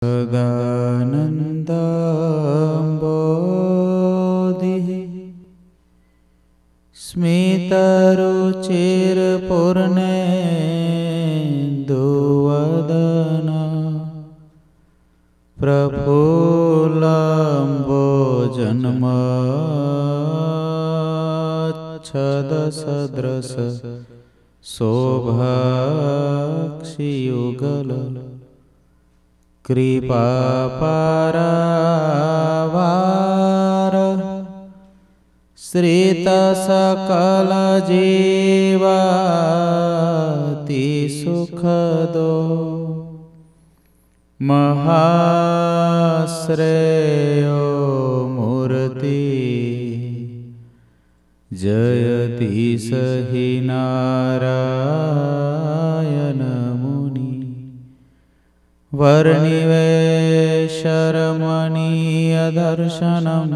The. कृपापरवार श्रितसकलजेवाति सुखदो महाश्रेयो मूर्ति जयति सहि वर्णिवेशरमणीयदर्शनं शरमणीयदर्शनं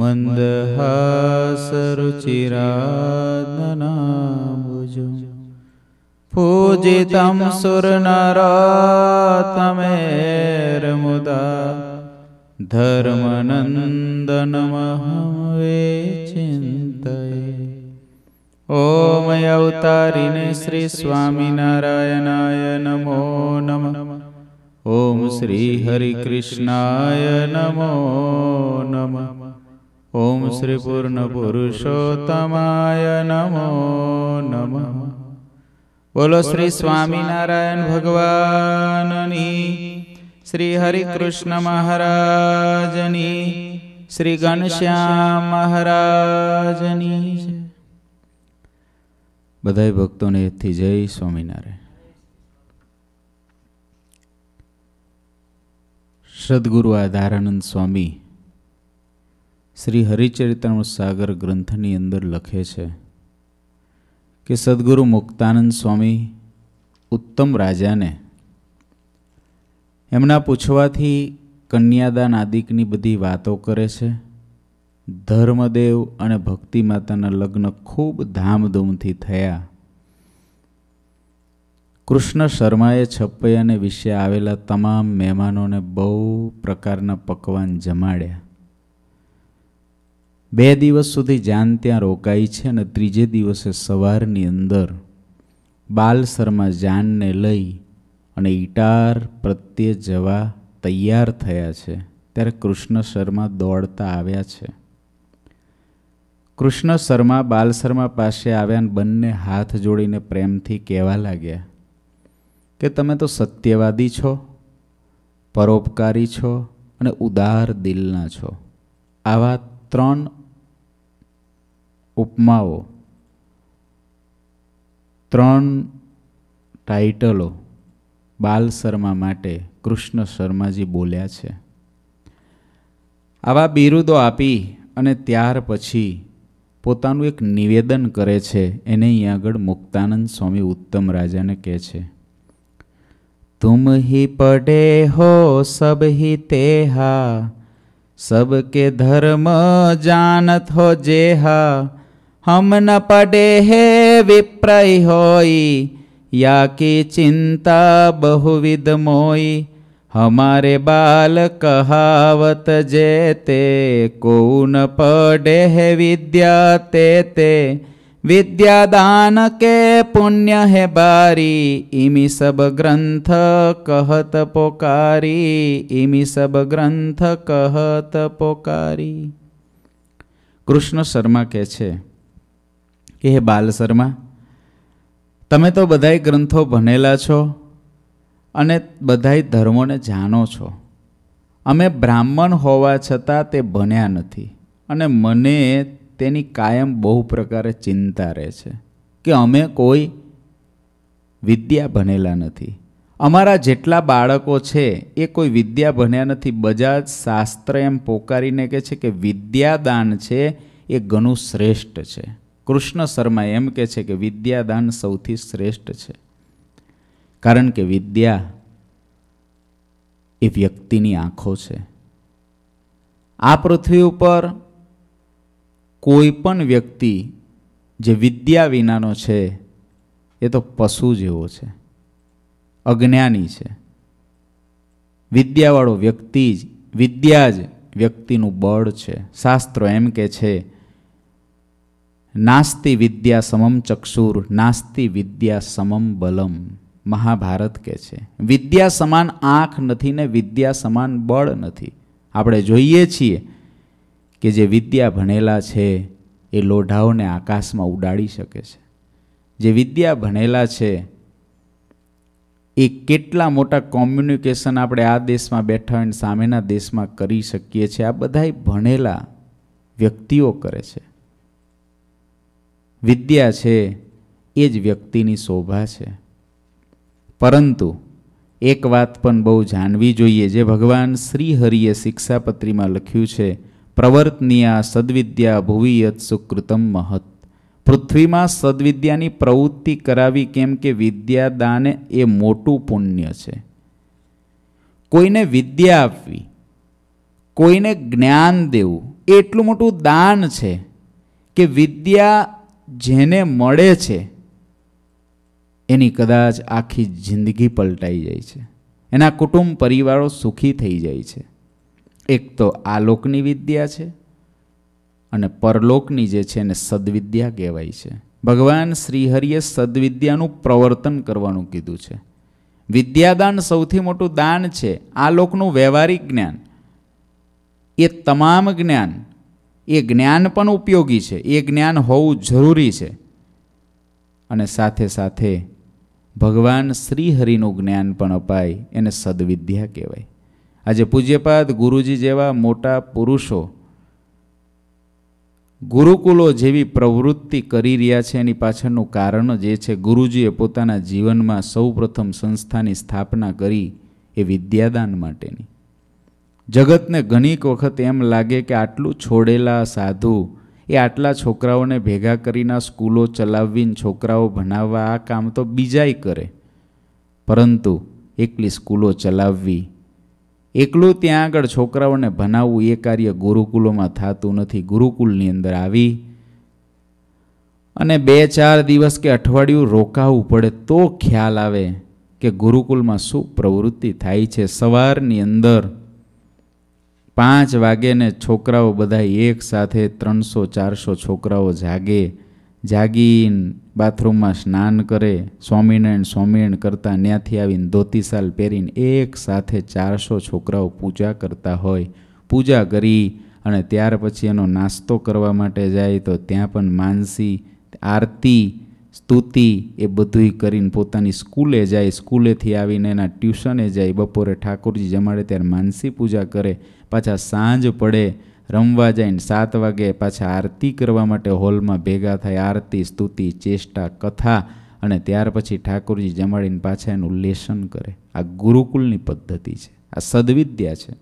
मन्दहासरुचिराधनजु पूजितं सुरनरातमेर्मुदा धर्मनन्दनमहावेचिन् ॐ अवतारिण श्रीस्वामिनारायणाय नमो नमः ॐ श्रीहरिकृष्णाय नमो नमः ॐ श्रीपूर्णपुरुषोत्तमाय नमो नमः बोलो श्री स्वामि नारायणभगवान् श्रीहरिकृष्णमहाराजनी श्रीगणश्यामहाराजनी બધાય ભક્તોને એથી જય સ્વામિનારાયણ સદગુરુ આધારાનંદ સ્વામી શ્રી હરિચરિત્રમ સાગર ગ્રંથની અંદર લખે છે કે સદગુરુ મુક્તાનંદ સ્વામી ઉત્તમ રાજાને એમના પૂછવાથી કન્યાદાન આદિકની બધી વાતો કરે છે ધર્મદેવ અને ભક્તિ માતાના લગ્ન ખૂબ ધામધૂમથી થયા કૃષ્ણ શર્માએ છપ્પૈયાને વિશે આવેલા તમામ મહેમાનોને બહુ પ્રકારના પકવાન જમાડ્યા બે દિવસ સુધી જાન ત્યાં રોકાઈ છે અને ત્રીજે દિવસે સવારની અંદર બાલ શર્મા જાનને લઈ અને ઈટાર પ્રત્યે જવા તૈયાર થયા છે ત્યારે કૃષ્ણ શર્મા દોડતા આવ્યા છે કૃષ્ણ શર્મા બાલ શર્મા પાસે આવ્યા અને બંને હાથ જોડીને પ્રેમથી કહેવા લાગ્યા કે તમે તો સત્યવાદી છો પરોપકારી છો અને ઉદાર દિલના છો આવા ત્રણ ઉપમાઓ ત્રણ ટાઇટલો બાલ શર્મા માટે કૃષ્ણ શર્માજી બોલ્યા છે આવા બિરુદો આપી અને ત્યાર પછી પોતાનું એક નિવેદન કરે છે એને અહીં આગળ મુક્તાનંદ સ્વામી ઉત્તમ રાજાને કહે છે તુમ હિ પડે હો સબ હિ તેહા सबके धर्म जानत हो जेहा हम न पड़े हे विप्रय होई या की ચિંતા બહુવિધ મોય हमारे बाल कहावत जेते कौन पढ़े है विद्या तेते विद्या दान के पुण्य है बारी इमी सब ग्रंथ कहत पोकारी इमी सब ग्रंथ कहत पोकारी કૃષ્ણ શર્મા કહે છે કે હે બાલ શર્મા તમે તો બધાય ગ્રંથો ભણેલા છો અને બધાય ધર્મોને જાણો છો અમે બ્રાહ્મણ હોવા છતાં તે બન્યા નથી અને મને તેની કાયમ બહુ પ્રકારે ચિંતા રહે છે કે અમે કોઈ વિદ્યા ભણેલા નથી અમારા જેટલા બાળકો છે એ કોઈ વિદ્યા ભણ્યા નથી બજાજ શાસ્ત્ર એમ પોકારીને કહે છે કે વિદ્યાદાન છે એ ઘણું શ્રેષ્ઠ છે કૃષ્ણ શર્મા એમ કહે છે કે વિદ્યાદાન સૌથી શ્રેષ્ઠ છે કારણ કે વિદ્યા એ વ્યક્તિની આંખો છે આ પૃથ્વી ઉપર કોઈ પણ વ્યક્તિ જે વિદ્યા વિનાનો છે એ તો પશુ જેવો છે અજ્ઞાની છે વિદ્યાવાળો વ્યક્તિ જ વિદ્યા જ વ્યક્તિનું બળ છે શાસ્ત્રો એમ કે છે નાસ્તિ વિદ્યા સમમ ચક્ષુર નાસ્તિ વિદ્યા સમમ બલમ મહાભારત કહે છે વિદ્યા સમાન આંખ નથી ને વિદ્યા સમાન બળ નથી આપણે જોઈએ છીએ કે જે વિદ્યા ભણેલા છે એ લોઢાઓને આકાશમાં ઉડાડી શકે છે જે વિદ્યા ભણેલા છે એ કેટલા મોટા કોમ્યુનિકેશન આપણે આ દેશમાં બેઠા હોય સામેના દેશમાં કરી શકીએ છીએ આ બધાય ભણેલા વ્યક્તિઓ કરે છે વિદ્યા છે એ જ વ્યક્તિની શોભા છે પરંતુ એક વાત પણ બહુ જાણવી જોઈએ જે ભગવાન શ્રી હરિએ શિક્ષાપત્રીમાં લખ્યું છે પ્રવર્તનીયા સદવિદ્યા ભુવિયત સુકૃતમ મહત પૃથ્વીમાં સદવિદ્યાની પ્રવૃત્તિ કરાવી કેમ કે વિદ્યાદાન એ મોટું પુણ્ય છે કોઈને વિદ્યા આપવી કોઈને જ્ઞાન દેવું એટલું મોટું દાન છે કે વિદ્યા જેને મળે છે એની કદાચ આખી જિંદગી પલટાઈ જાય છે એના કુટુંબ પરિવારો સુખી થઈ જાય છે એક તો આલોકની વિદ્યા છે અને પરલોકની જે છે એને સદવિદ્યા કહેવાય છે ભગવાન શ્રીહરિએ સદવિદ્યાનું પ્રવર્તન કરવાનું કીધું છે વિદ્યાદાન સૌથી મોટું દાન છે આ લોકનું વ્યવહારિક જ્ઞાન એ તમામ જ્ઞાન એ જ્ઞાન પણ ઉપયોગી છે એ જ્ઞાન હોવું જરૂરી છે અને સાથે સાથે ભગવાન શ્રી હરિનું જ્ઞાન પણ અપાય એને સદવિદ્યા કહેવાય આજે પૂજ્યપાદ ગુરુજી જેવા મોટા પુરુષો ગુરુકુલો જેવી પ્રવૃત્તિ કરી રહ્યા છે એની પાછળનું કારણ જે છે ગુરુજીએ પોતાના જીવનમાં સૌપ્રથમ સંસ્થાની સ્થાપના કરી એ વિદ્યાદાન માટેની જગતને ઘણીક વખત એમ લાગે કે આટલું છોડેલા સાધુ એ આટલા છોકરાઓને ભેગા કરીને સ્કૂલો ચલાવીને છોકરાઓ ભણાવવા આ કામ તો બીજાય કરે પરંતુ એકલી સ્કૂલો ચલાવવી એકલું ત્યાં આગળ છોકરાઓને ભણાવવું એ કાર્ય ગુરુકુલોમાં થતું નથી ગુરુકુલની અંદર આવી અને બે ચાર દિવસ કે અઠવાડિયું રોકાવું પડે તો ખ્યાલ આવે કે ગુરુકુલમાં શું પ્રવૃત્તિ થાય છે સવારની અંદર પાંચ વાગે ને છોકરાઓ બધા સાથે ત્રણસો ચારસો છોકરાઓ જાગે જાગીને બાથરૂમમાં સ્નાન કરે સ્વામિનારાયણ સ્વામિનારાયણ કરતાં ત્યાંથી આવીને ધોતીસાલ પહેરીને એક સાથે ચારસો છોકરાઓ પૂજા કરતા હોય પૂજા કરી અને ત્યાર પછી એનો નાસ્તો કરવા માટે જાય તો ત્યાં પણ માનસી આરતી સ્તુતિ એ બધુંય કરીને પોતાની સ્કૂલે જાય સ્કૂલેથી આવીને એના ટ્યુશને જાય બપોરે ઠાકોરજી જમાડે ત્યારે માનસી પૂજા કરે પાછા સાંજ પડે રમવા જાય સાત વાગે પાછા આરતી કરવા માટે હોલમાં ભેગા થાય આરતી સ્તુતિ ચેષ્ટા કથા અને ત્યાર પછી ઠાકોરજી જમાડીને પાછા એનું લેસન કરે આ ગુરુકુલની પદ્ધતિ છે આ સદવિદ્યા છે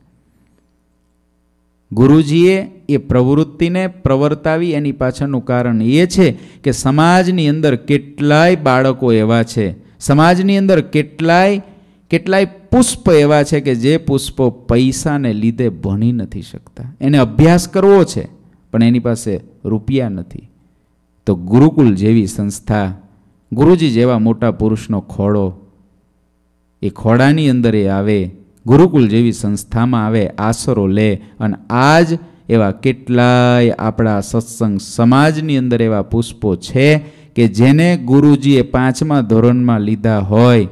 ગુરુજીએ એ પ્રવૃત્તિને પ્રવર્તાવી એની પાછળનું કારણ એ છે કે સમાજની અંદર કેટલાય બાળકો એવા છે સમાજની અંદર કેટલાય કેટલાય પુષ્પ એવા છે કે જે પુષ્પો પૈસાને લીધે ભણી નથી શકતા એને અભ્યાસ કરવો છે પણ એની પાસે રૂપિયા નથી તો ગુરુકુલ જેવી સંસ્થા ગુરુજી જેવા મોટા પુરુષનો ખોડો એ ખોડાની અંદર એ આવે ગુરુકુલ જેવી સંસ્થામાં આવે આસરો લે અને આજ એવા કેટલાય આપણા સત્સંગ સમાજની અંદર એવા પુષ્પો છે કે જેને ગુરુજીએ પાંચમા ધોરણમાં લીધા હોય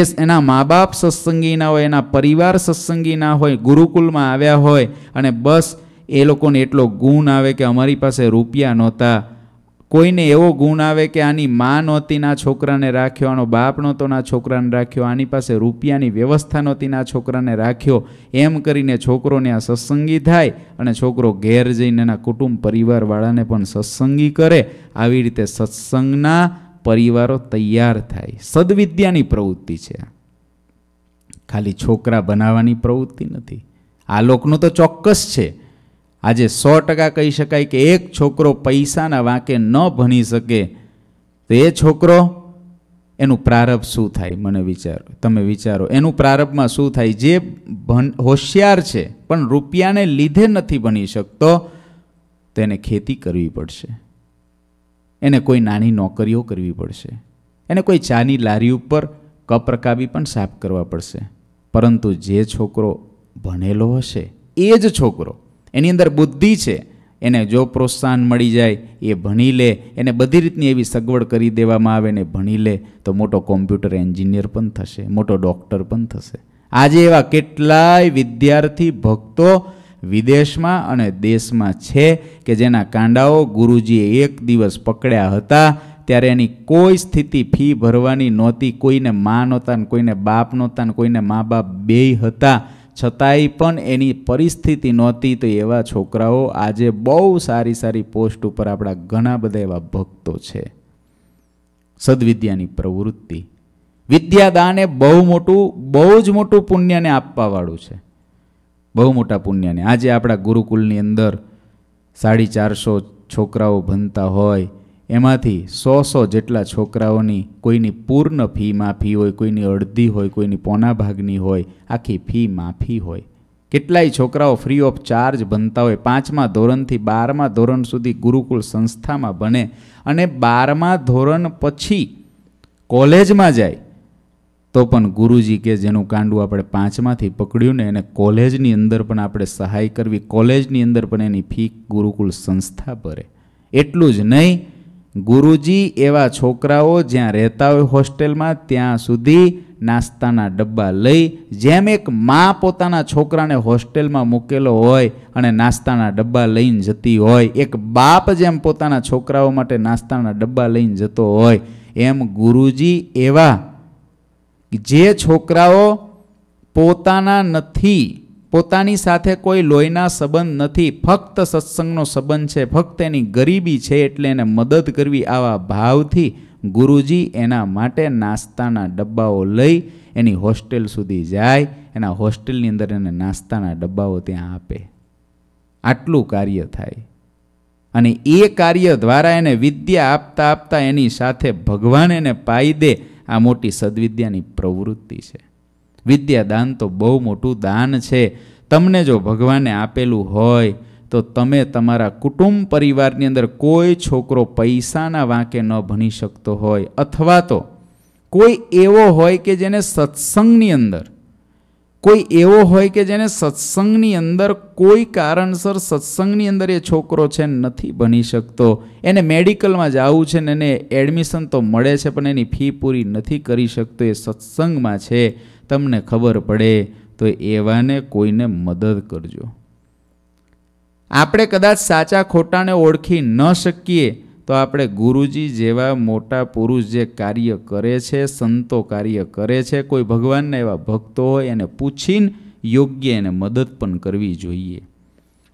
એ એના મા બાપ સત્સંગીના હોય એના પરિવાર સત્સંગીના હોય ગુરુકુલમાં આવ્યા હોય અને બસ એ લોકોને એટલો ગુણ આવે કે અમારી પાસે રૂપિયા નહોતા કોઈને એવો ગુણ આવે કે આની માં નહોતી ના છોકરાને રાખ્યો આનો બાપ નહોતો ના છોકરાને રાખ્યો આની પાસે રૂપિયાની વ્યવસ્થા નહોતી ના છોકરાને રાખ્યો એમ કરીને છોકરોને આ સત્સંગી થાય અને છોકરો ઘેર જઈને એના કુટુંબ પરિવારવાળાને પણ સત્સંગી કરે આવી રીતે સત્સંગના પરિવારો તૈયાર થાય સદવિદ્યાની પ્રવૃત્તિ છે ખાલી છોકરા બનાવવાની પ્રવૃત્તિ નથી આ લોકનું તો ચોક્કસ છે આજે સો ટકા કહી શકાય કે એક છોકરો પૈસાના વાંકે ન ભણી શકે તો એ છોકરો એનું પ્રારંભ શું થાય મને વિચારો તમે વિચારો એનું પ્રારંભમાં શું થાય જે ભણ હોશિયાર છે પણ રૂપિયાને લીધે નથી ભણી શકતો તેને ખેતી કરવી પડશે એને કોઈ નાની નોકરીઓ કરવી પડશે એને કોઈ ચાની લારી ઉપર કપ રકાવી પણ સાફ કરવા પડશે પરંતુ જે છોકરો ભણેલો હશે એ જ છોકરો એની અંદર બુદ્ધિ છે એને જો પ્રોત્સાહન મળી જાય એ ભણી લે એને બધી રીતની એવી સગવડ કરી દેવામાં આવે ને ભણી લે તો મોટો કોમ્પ્યુટર એન્જિનિયર પણ થશે મોટો ડૉક્ટર પણ થશે આજે એવા કેટલાય વિદ્યાર્થી ભક્તો વિદેશમાં અને દેશમાં છે કે જેના કાંડાઓ ગુરુજીએ એક દિવસ પકડ્યા હતા ત્યારે એની કોઈ સ્થિતિ ફી ભરવાની નહોતી કોઈને મા નહોતા ને કોઈને બાપ નહોતા ને કોઈને મા બાપ બેય હતા છતાંય પણ એની પરિસ્થિતિ નહોતી તો એવા છોકરાઓ આજે બહુ સારી સારી પોસ્ટ ઉપર આપણા ઘણા બધા એવા ભક્તો છે સદવિદ્યાની પ્રવૃત્તિ વિદ્યાદાને બહુ મોટું બહુ જ મોટું પુણ્યને આપવાવાળું છે બહુ મોટા પુણ્યને આજે આપણા ગુરુકુલની અંદર સાડી ચારસો છોકરાઓ ભણતા હોય એમાંથી સો સો જેટલા છોકરાઓની કોઈની પૂર્ણ ફી માફી હોય કોઈની અડધી હોય કોઈની પોના ભાગની હોય આખી ફી માફી હોય કેટલાય છોકરાઓ ફ્રી ઓફ ચાર્જ બનતા હોય પાંચમા ધોરણથી બારમા ધોરણ સુધી ગુરુકુળ સંસ્થામાં બને અને બારમા ધોરણ પછી કોલેજમાં જાય તો પણ ગુરુજી કે જેનું કાંડું આપણે પાંચમાંથી પકડ્યું ને એને કોલેજની અંદર પણ આપણે સહાય કરવી કોલેજની અંદર પણ એની ફી ગુરુકુળ સંસ્થા ભરે એટલું જ નહીં ગુરુજી એવા છોકરાઓ જ્યાં રહેતા હોય હોસ્ટેલમાં ત્યાં સુધી નાસ્તાના ડબ્બા લઈ જેમ એક મા પોતાના છોકરાને હોસ્ટેલમાં મૂકેલો હોય અને નાસ્તાના ડબ્બા લઈને જતી હોય એક બાપ જેમ પોતાના છોકરાઓ માટે નાસ્તાના ડબ્બા લઈને જતો હોય એમ ગુરુજી એવા જે છોકરાઓ પોતાના નથી પોતાની સાથે કોઈ લોહીના સંબંધ નથી ફક્ત સત્સંગનો સંબંધ છે ફક્ત એની ગરીબી છે એટલે એને મદદ કરવી આવા ભાવથી ગુરુજી એના માટે નાસ્તાના ડબ્બાઓ લઈ એની હોસ્ટેલ સુધી જાય એના હોસ્ટેલની અંદર એને નાસ્તાના ડબ્બાઓ ત્યાં આપે આટલું કાર્ય થાય અને એ કાર્ય દ્વારા એને વિદ્યા આપતા આપતા એની સાથે ભગવાન એને પાઈ દે આ મોટી સદવિદ્યાની પ્રવૃત્તિ છે વિદ્યાદાન તો બહુ મોટું દાન છે તમને જો ભગવાને આપેલું હોય તો તમે તમારા કુટુંબ પરિવારની અંદર કોઈ છોકરો પૈસાના વાંકે ન ભણી શકતો હોય અથવા તો કોઈ એવો હોય કે જેને સત્સંગની અંદર કોઈ એવો હોય કે જેને સત્સંગની અંદર કોઈ કારણસર સત્સંગની અંદર એ છોકરો છે નથી ભણી શકતો એને મેડિકલમાં જવું છે ને એને એડમિશન તો મળે છે પણ એની ફી પૂરી નથી કરી શકતો એ સત્સંગમાં છે તમને ખબર પડે તો એવાને કોઈને મદદ કરજો આપણે કદાચ સાચા ખોટાને ઓળખી ન શકીએ તો આપણે ગુરુજી જેવા મોટા પુરુષ જે કાર્ય કરે છે સંતો કાર્ય કરે છે કોઈ ભગવાનના એવા ભક્તો હોય એને પૂછીને યોગ્ય એને મદદ પણ કરવી જોઈએ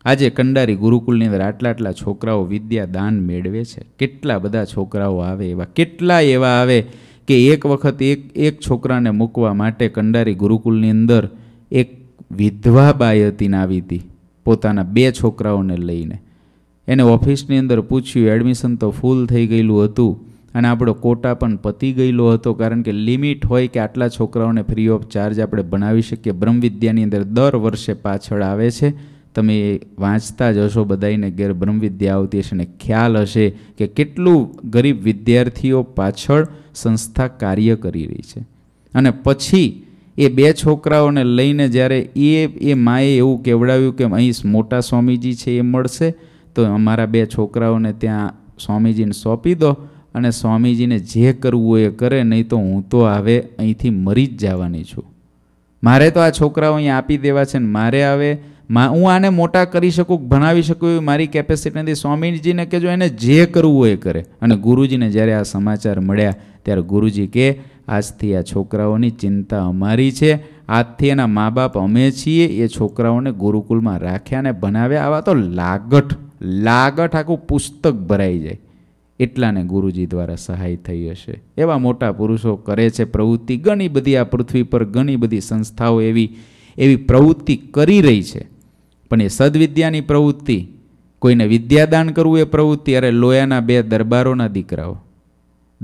આજે કંડારી ગુરુકુલની અંદર આટલા આટલા છોકરાઓ વિદ્યાદાન મેળવે છે કેટલા બધા છોકરાઓ આવે એવા કેટલા એવા આવે કે એક વખત એક એક છોકરાને મૂકવા માટે કંડારી ગુરુકુલની અંદર એક વિધવા બાઈ હતી આવી હતી પોતાના બે છોકરાઓને લઈને એને ઓફિસની અંદર પૂછ્યું એડમિશન તો ફૂલ થઈ ગયેલું હતું અને આપણો કોટા પણ પતી ગયેલો હતો કારણ કે લિમિટ હોય કે આટલા છોકરાઓને ફ્રી ઓફ ચાર્જ આપણે ભણાવી શકીએ બ્રહ્મવિદ્યાની અંદર દર વર્ષે પાછળ આવે છે તમે વાંચતા જ હશો બધાને ઘેર આવતી હશે અને ખ્યાલ હશે કે કેટલું ગરીબ વિદ્યાર્થીઓ પાછળ સંસ્થા કાર્ય કરી રહી છે અને પછી એ બે છોકરાઓને લઈને જ્યારે એ એ માએ એવું કેવડાવ્યું કે અહીં મોટા સ્વામીજી છે એ મળશે તો અમારા બે છોકરાઓને ત્યાં સ્વામીજીને સોંપી દો અને સ્વામીજીને જે કરવું એ કરે નહીં તો હું તો હવે અહીંથી મરી જ જવાની છું મારે તો આ છોકરાઓ અહીં આપી દેવા છે ને મારે આવે માં હું આને મોટા કરી શકું ભણાવી શકું એવી મારી કેપેસિટી નથી સ્વામીજીને કહેજો એને જે કરવું હોય એ કરે અને ગુરુજીને જ્યારે આ સમાચાર મળ્યા ત્યારે ગુરુજી કે આજથી આ છોકરાઓની ચિંતા અમારી છે આજથી એના મા બાપ અમે છીએ એ છોકરાઓને ગુરુકુલમાં રાખ્યા અને ભણાવ્યા આવા તો લાગઠ લાગઠ આખું પુસ્તક ભરાઈ જાય એટલાને ગુરુજી દ્વારા સહાય થઈ હશે એવા મોટા પુરુષો કરે છે પ્રવૃત્તિ ઘણી બધી આ પૃથ્વી પર ઘણી બધી સંસ્થાઓ એવી એવી પ્રવૃત્તિ કરી રહી છે પણ એ સદવિદ્યાની પ્રવૃત્તિ કોઈને વિદ્યાદાન કરવું એ પ્રવૃત્તિ અરે લોયાના બે દરબારોના દીકરાઓ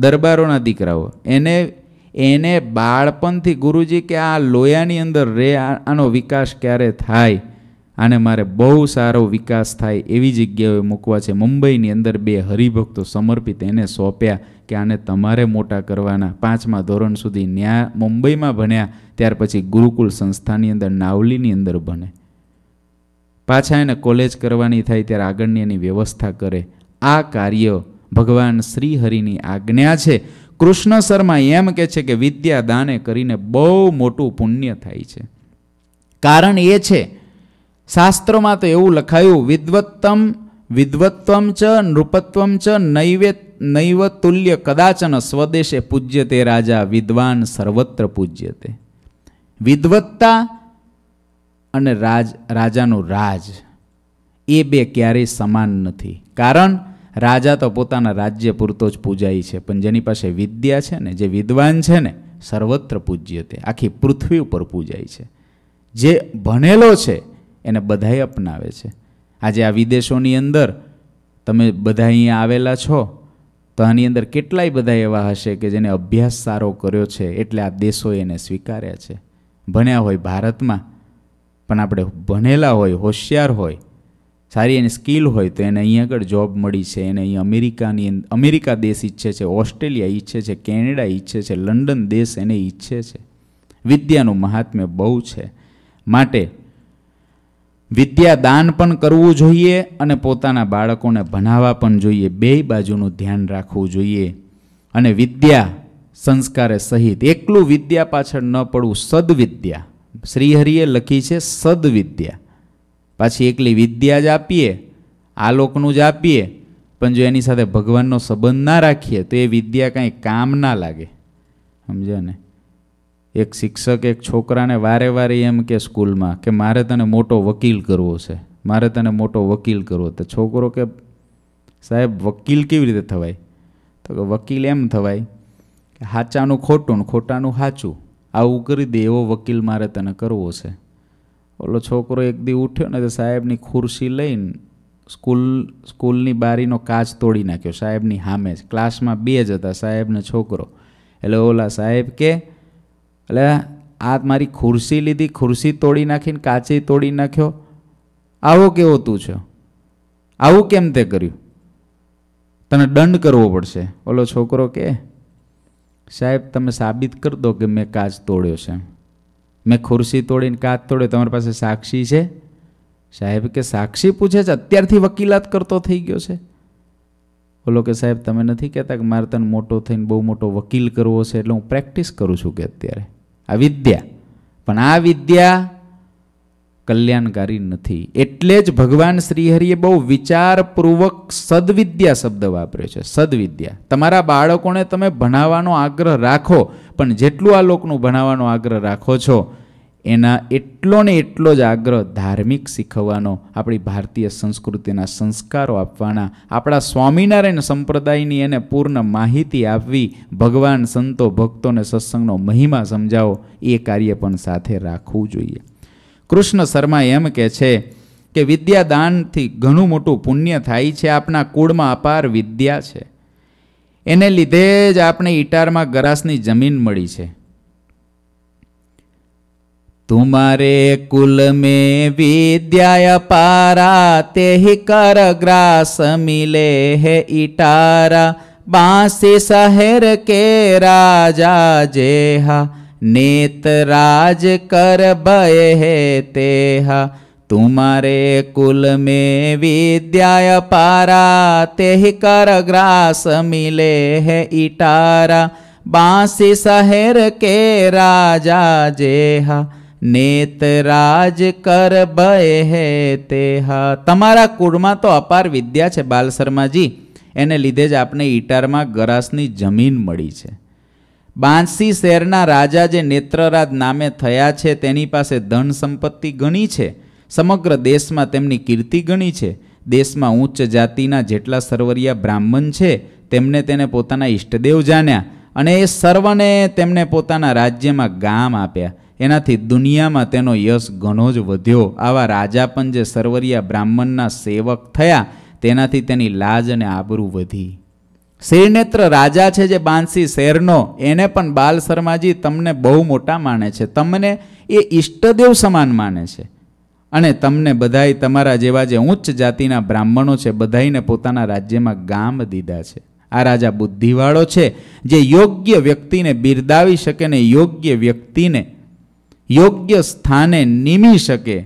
દરબારોના દીકરાઓ એને એને બાળપણથી ગુરુજી કે આ લોયાની અંદર રે આનો વિકાસ ક્યારે થાય આને મારે બહુ સારો વિકાસ થાય એવી જગ્યાએ મૂકવા છે મુંબઈની અંદર બે હરિભક્તો સમર્પિત એને સોંપ્યા કે આને તમારે મોટા કરવાના પાંચમા ધોરણ સુધી ન્યા મુંબઈમાં ભણ્યા ત્યાર પછી ગુરુકુલ સંસ્થાની અંદર નાવલીની અંદર ભણે પાછા એને કોલેજ કરવાની થાય ત્યારે આગળની એની વ્યવસ્થા કરે આ કાર્ય ભગવાન શ્રીહરિની આજ્ઞા છે કૃષ્ણ શર્મા એમ કહે છે કે વિદ્યા દાને કરીને બહુ મોટું પુણ્ય થાય છે કારણ એ છે શાસ્ત્રોમાં તો એવું લખાયું વિદ્વત્તમ વિદ્વત્વમ ચ નૃપત્વમ ચ નૈવે નૈવ તુલ્ય કદાચન સ્વદેશે પૂજ્યતે રાજા વિદ્વાન સર્વત્ર પૂજ્યતે વિદ્વત્તા અને રાજ રાજાનું રાજ એ બે ક્યારેય સમાન નથી કારણ રાજા તો પોતાના રાજ્ય પૂરતો જ પૂજાય છે પણ જેની પાસે વિદ્યા છે ને જે વિદ્વાન છે ને સર્વત્ર પૂજ્ય તે આખી પૃથ્વી ઉપર પૂજાય છે જે ભણેલો છે એને બધાએ અપનાવે છે આજે આ વિદેશોની અંદર તમે બધા અહીંયા આવેલા છો તો આની અંદર કેટલાય બધા એવા હશે કે જેને અભ્યાસ સારો કર્યો છે એટલે આ દેશોએ એને સ્વીકાર્યા છે ભણ્યા હોય ભારતમાં પણ આપણે ભણેલા હોય હોશિયાર હોય સારી એની સ્કિલ હોય તો એને અહીં આગળ જોબ મળી છે એને અહીં અમેરિકાની અમેરિકા દેશ ઈચ્છે છે ઓસ્ટ્રેલિયા ઈચ્છે છે કેનેડા ઈચ્છે છે લંડન દેશ એને ઈચ્છે છે વિદ્યાનું મહાત્મ્ય બહુ છે માટે વિદ્યા દાન પણ કરવું જોઈએ અને પોતાના બાળકોને ભણાવવા પણ જોઈએ બે બાજુનું ધ્યાન રાખવું જોઈએ અને વિદ્યા સંસ્કારે સહિત એકલું વિદ્યા પાછળ ન પડવું સદવિદ્યા શ્રીહરિએ લખી છે સદવિદ્યા પાછી એકલી વિદ્યા જ આપીએ આલોકનું જ આપીએ પણ જો એની સાથે ભગવાનનો સંબંધ ના રાખીએ તો એ વિદ્યા કાંઈ કામ ના લાગે સમજો ને એક શિક્ષક એક છોકરાને વારે વારે એમ કે સ્કૂલમાં કે મારે તને મોટો વકીલ કરવો છે મારે તને મોટો વકીલ કરવો તો છોકરો કે સાહેબ વકીલ કેવી રીતે થવાય તો કે વકીલ એમ થવાય કે સાચાનું ખોટું ને ખોટાનું સાચું આવું કરી દે એવો વકીલ મારે તને કરવો છે ઓલો છોકરો એક દી ઉઠ્યો ને તો સાહેબની ખુરશી લઈને સ્કૂલ સ્કૂલની બારીનો કાચ તોડી નાખ્યો સાહેબની સામે જ ક્લાસમાં બે જ હતા સાહેબને છોકરો એટલે ઓલા સાહેબ કે એટલે આ મારી ખુરશી લીધી ખુરશી તોડી નાખીને કાચી તોડી નાખ્યો આવો કેવો તું છો આવું કેમ તે કર્યું તને દંડ કરવો પડશે ઓલો છોકરો કે સાહેબ તમે સાબિત કરી દો કે મેં કાચ તોડ્યો છે મેં ખુરશી તોડીને કાચ તોડ્યો તમારી પાસે સાક્ષી છે સાહેબ કે સાક્ષી પૂછે છે અત્યારથી વકીલાત કરતો થઈ ગયો છે બોલો કે સાહેબ તમે નથી કહેતા કે મારે તને મોટો થઈને બહુ મોટો વકીલ કરવો છે એટલે હું પ્રેક્ટિસ કરું છું કે અત્યારે આ વિદ્યા પણ આ વિદ્યા કલ્યાણકારી નથી એટલે જ ભગવાન શ્રીહરિએ બહુ વિચારપૂર્વક સદવિદ્યા શબ્દ વાપર્યો છે સદવિદ્યા તમારા બાળકોને તમે ભણાવવાનો આગ્રહ રાખો પણ જેટલું આ લોકનું ભણાવવાનો આગ્રહ રાખો છો એના એટલો ને એટલો જ આગ્રહ ધાર્મિક શીખવવાનો આપણી ભારતીય સંસ્કૃતિના સંસ્કારો આપવાના આપણા સ્વામિનારાયણ સંપ્રદાયની એને પૂર્ણ માહિતી આપવી ભગવાન સંતો ભક્તોને સત્સંગનો મહિમા સમજાવો એ કાર્ય પણ સાથે રાખવું જોઈએ કૃષ્ણ શર્મા એમ કહે છે કે વિદ્યાદાનથી ઘણું મોટું પુણ્ય થાય છે આપના કુળમાં અપાર વિદ્યા છે એને લીધે જ આપણે ઈટારમાં ગરાસની જમીન મળી છે તુમારે કુલ મે વિદ્યા અપારા તે કર ગ્રાસ મિલે હે ઈટારા બાંસી શહેર કે રાજા જે હા नेतराज कर भय है तेहा तुम्हारे कुल में विद्या पारा तेह कर ग्रास मिले है इटारा बांसी शहर के राजा जेहा નેતરાજ કર ભય હે તેહ તમારા કુળમાં તો અપાર વિદ્યા છે બાલ શર્માજી એને લીધે જ આપણે ઈટારમાં ગરાસની જમીન મળી છે બાંસી શહેરના રાજા જે નેત્રરાજ નામે થયા છે તેની પાસે ધન સંપત્તિ ઘણી છે સમગ્ર દેશમાં તેમની કીર્તિ ઘણી છે દેશમાં ઉચ્ચ જાતિના જેટલા સર્વરિયા બ્રાહ્મણ છે તેમને તેને પોતાના ઈષ્ટદેવ જાણ્યા અને એ સર્વને તેમને પોતાના રાજ્યમાં ગામ આપ્યા એનાથી દુનિયામાં તેનો યશ ઘણો જ વધ્યો આવા રાજા પણ જે સર્વરિયા બ્રાહ્મણના સેવક થયા તેનાથી તેની લાજ અને આબરૂ વધી શ્રીનેત્ર રાજા છે જે બાંસી શેરનો એને પણ બાલ શર્માજી તમને બહુ મોટા માને છે તમને એ ઈષ્ટદેવ સમાન માને છે અને તમને બધાય તમારા જેવા જે ઉચ્ચ જાતિના બ્રાહ્મણો છે બધાઈને પોતાના રાજ્યમાં ગામ દીધા છે આ રાજા બુદ્ધિવાળો છે જે યોગ્ય વ્યક્તિને બિરદાવી શકે ને યોગ્ય વ્યક્તિને યોગ્ય સ્થાને નિમી શકે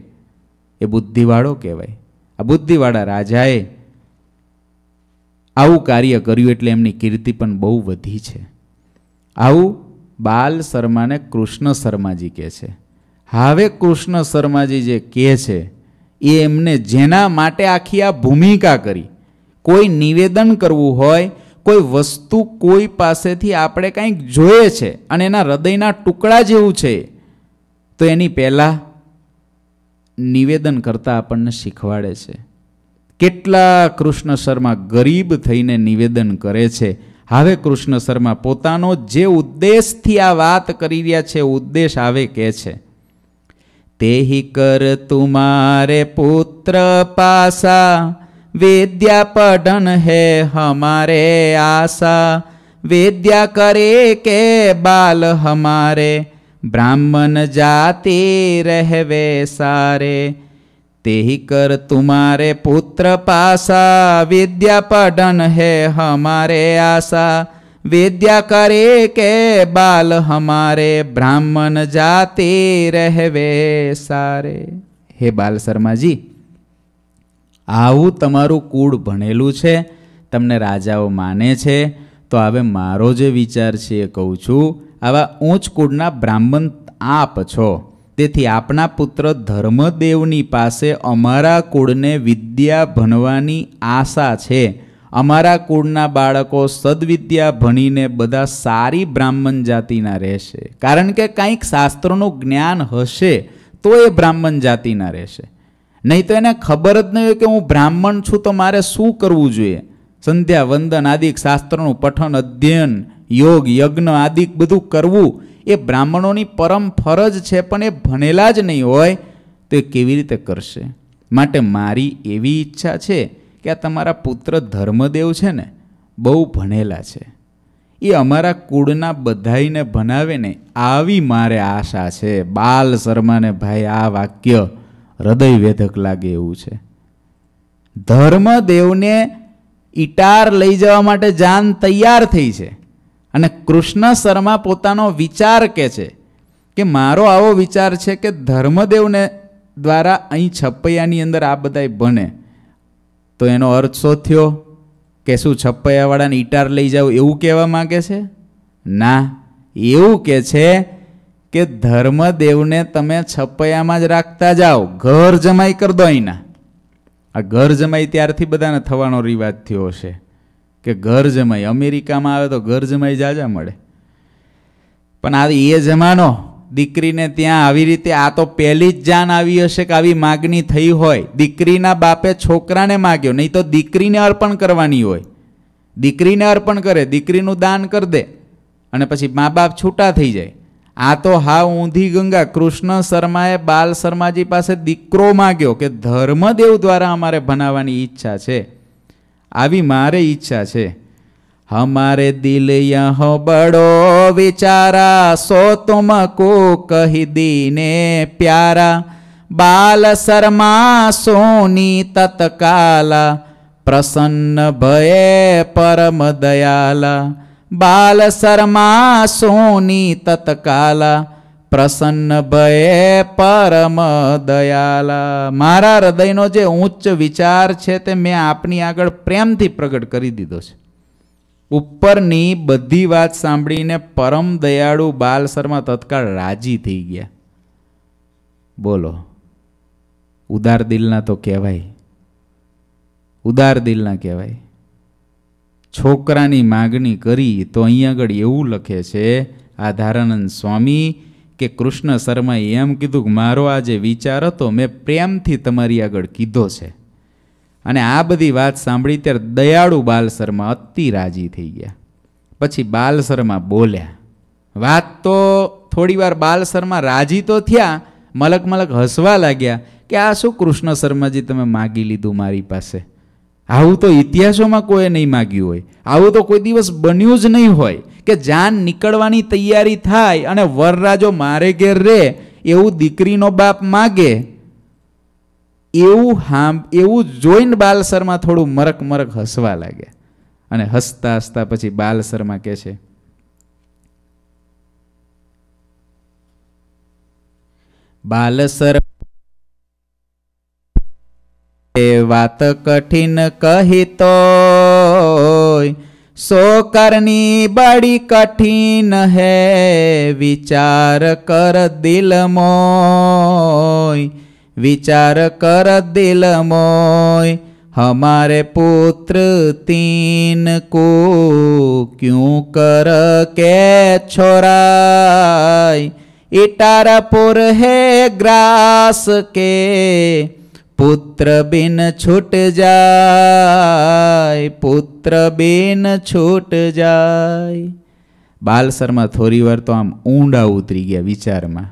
એ બુદ્ધિવાળો કહેવાય આ બુદ્ધિવાળા રાજાએ આવું કાર્ય કર્યું એટલે એમની કીર્તિ પણ બહુ વધી છે આવું બાલ શર્માને કૃષ્ણ શર્માજી કહે છે હવે કૃષ્ણ શર્માજી જે કહે છે એ એમને જેના માટે આખી આ ભૂમિકા કરી કોઈ નિવેદન કરવું હોય કોઈ વસ્તુ કોઈ પાસેથી આપણે કંઈક જોઈએ છે અને એના હૃદયના ટુકડા જેવું છે તો એની પહેલાં નિવેદન કરતાં આપણને શીખવાડે છે કેટલા કૃષ્ણ શર્મા ગરીબ થઈને નિવેદન કરે છે હવે કૃષ્ણ શર્મા પોતાનો જે ઉદ્દેશથી આ વાત કરી રહ્યા છે ઉદ્દેશ આવે કે છે તે કર તુમારે પુત્ર પાસા વેદ્યા પઢન હે હમારે આશા વેદ્યા કરે કે બાલ હમારે બ્રાહ્મણ જાતિ રહેવે સારે તેહી કર તુમારે પુત્ર પાસા વિદ્યા પઢન હે હમારે આશા વિદ્યા કરે કે બાલ હમારે બ્રાહ્મણ જાતિ રહેવે સારે હે બાલ શર્માજી આવું તમારું કુળ ભણેલું છે તમને રાજાઓ માને છે તો હવે મારો જે વિચાર છે એ કહું છું આવા ઊંચ કુળના બ્રાહ્મણ આપ છો તેથી આપણા પુત્ર ધર્મદેવની પાસે અમારા કુળને વિદ્યા ભણવાની આશા છે અમારા કુળના બાળકો સદવિદ્યા ભણીને બધા સારી બ્રાહ્મણ જાતિના રહેશે કારણ કે કંઈક શાસ્ત્રોનું જ્ઞાન હશે તો એ બ્રાહ્મણ જાતિના રહેશે નહીં તો એને ખબર જ નહીં હોય કે હું બ્રાહ્મણ છું તો મારે શું કરવું જોઈએ સંધ્યા વંદન આદિક શાસ્ત્રનું પઠન અધ્યયન યોગ યજ્ઞ આદિક બધું કરવું એ બ્રાહ્મણોની પરમ ફરજ છે પણ એ ભણેલા જ નહીં હોય તો એ કેવી રીતે કરશે માટે મારી એવી ઈચ્છા છે કે આ તમારા પુત્ર ધર્મદેવ છે ને બહુ ભણેલા છે એ અમારા કુળના બધાઈને ભણાવે ને આવી મારે આશા છે બાલ શર્માને ભાઈ આ વાક્ય હૃદયવેધક લાગે એવું છે ધર્મદેવને ઈટાર લઈ જવા માટે જાન તૈયાર થઈ છે અને કૃષ્ણ શર્મા પોતાનો વિચાર કે છે કે મારો આવો વિચાર છે કે ધર્મદેવને દ્વારા અહીં છપૈયાની અંદર આ બધાય ભણે તો એનો અર્થ શો થયો કે શું છપૈયાવાળાને ઈટાર લઈ જાઓ એવું કહેવા માગે છે ના એવું કે છે કે ધર્મદેવને તમે છપૈયામાં જ રાખતા જાઓ ઘર જમાઈ કર દો અહીંના આ ઘર જમાઈ ત્યારથી બધાને થવાનો રિવાજ થયો હશે કે ઘર જમાઈ અમેરિકામાં આવે તો ઘર જમાઈ જાજા મળે પણ આ એ જમાનો દીકરીને ત્યાં આવી રીતે આ તો પહેલી જ જાન આવી હશે કે આવી માગણી થઈ હોય દીકરીના બાપે છોકરાને માગ્યો નહીં તો દીકરીને અર્પણ કરવાની હોય દીકરીને અર્પણ કરે દીકરીનું દાન કરી દે અને પછી મા બાપ છૂટા થઈ જાય આ તો હા ઊંધી ગંગા કૃષ્ણ શર્માએ બાલ શર્માજી પાસે દીકરો માગ્યો કે ધર્મદેવ દ્વારા અમારે ભણાવવાની ઈચ્છા છે આવી મારે ઈચ્છા છે હમારે દિલ યહ બડો વિચારા સો તુમ કો કહી દીને પ્યારા બાલ શર્મા સોની તત્કાલા પ્રસન્ન ભયે પરમ દયાલા બાલ શર્મા સોની તત્કાલા પ્રસન્ન ભયે પરમ દયાલા મારા હૃદયનો જે ઉચ્ચ વિચાર છે તે મેં આપની આગળ પ્રેમથી પ્રગટ કરી દીધો છે ઉપરની બધી વાત સાંભળીને પરમ દયાળુ બાલ શર્મા તત્કાળ રાજી થઈ ગયા બોલો ઉદાર દિલના તો કહેવાય ઉદાર દિલના કહેવાય છોકરાની માગણી કરી તો અહીં આગળ એવું લખે છે આધારાનંદ સ્વામી કે કૃષ્ણ શર્માએ એમ કીધું કે મારો આ જે વિચાર હતો મેં પ્રેમથી તમારી આગળ કીધો છે અને આ બધી વાત સાંભળી ત્યારે દયાળુ બાલ શર્મા અતિ રાજી થઈ ગયા પછી બાલ શર્મા બોલ્યા વાત તો થોડીવાર બાલ શર્મા રાજી તો થયા મલક મલક હસવા લાગ્યા કે આ શું કૃષ્ણ શર્માજી તમે માગી લીધું મારી પાસે આવું તો ઇતિહાસોમાં કોઈએ નહીં માગ્યું હોય આવું તો કોઈ દિવસ બન્યું જ નહીં હોય કે જાન નીકળવાની તૈયારી થાય અને વરરાજો મારે ઘેર રે એવું દીકરીનો બાપ માગે એવું હામ એવું જોઈને બાલસરમાં થોડું મરક મરક હસવા લાગે અને હસતા હસતા પછી બાલસરમાં કહે છે બાલસર વાત કઠિન કહી તો सो करनी बड़ी कठिन है विचार कर दिल मोय विचार कर दिल मोय हमारे पुत्र तीन को क्यों कर के छोराई इटारपुर है ग्रास के પુત્ર બેન છૂટ જાય પુત્ર બેન છૂટ જાય બાલ શર્મા થોડી વાર તો આમ ઊંડા ઉતરી ગયા વિચારમાં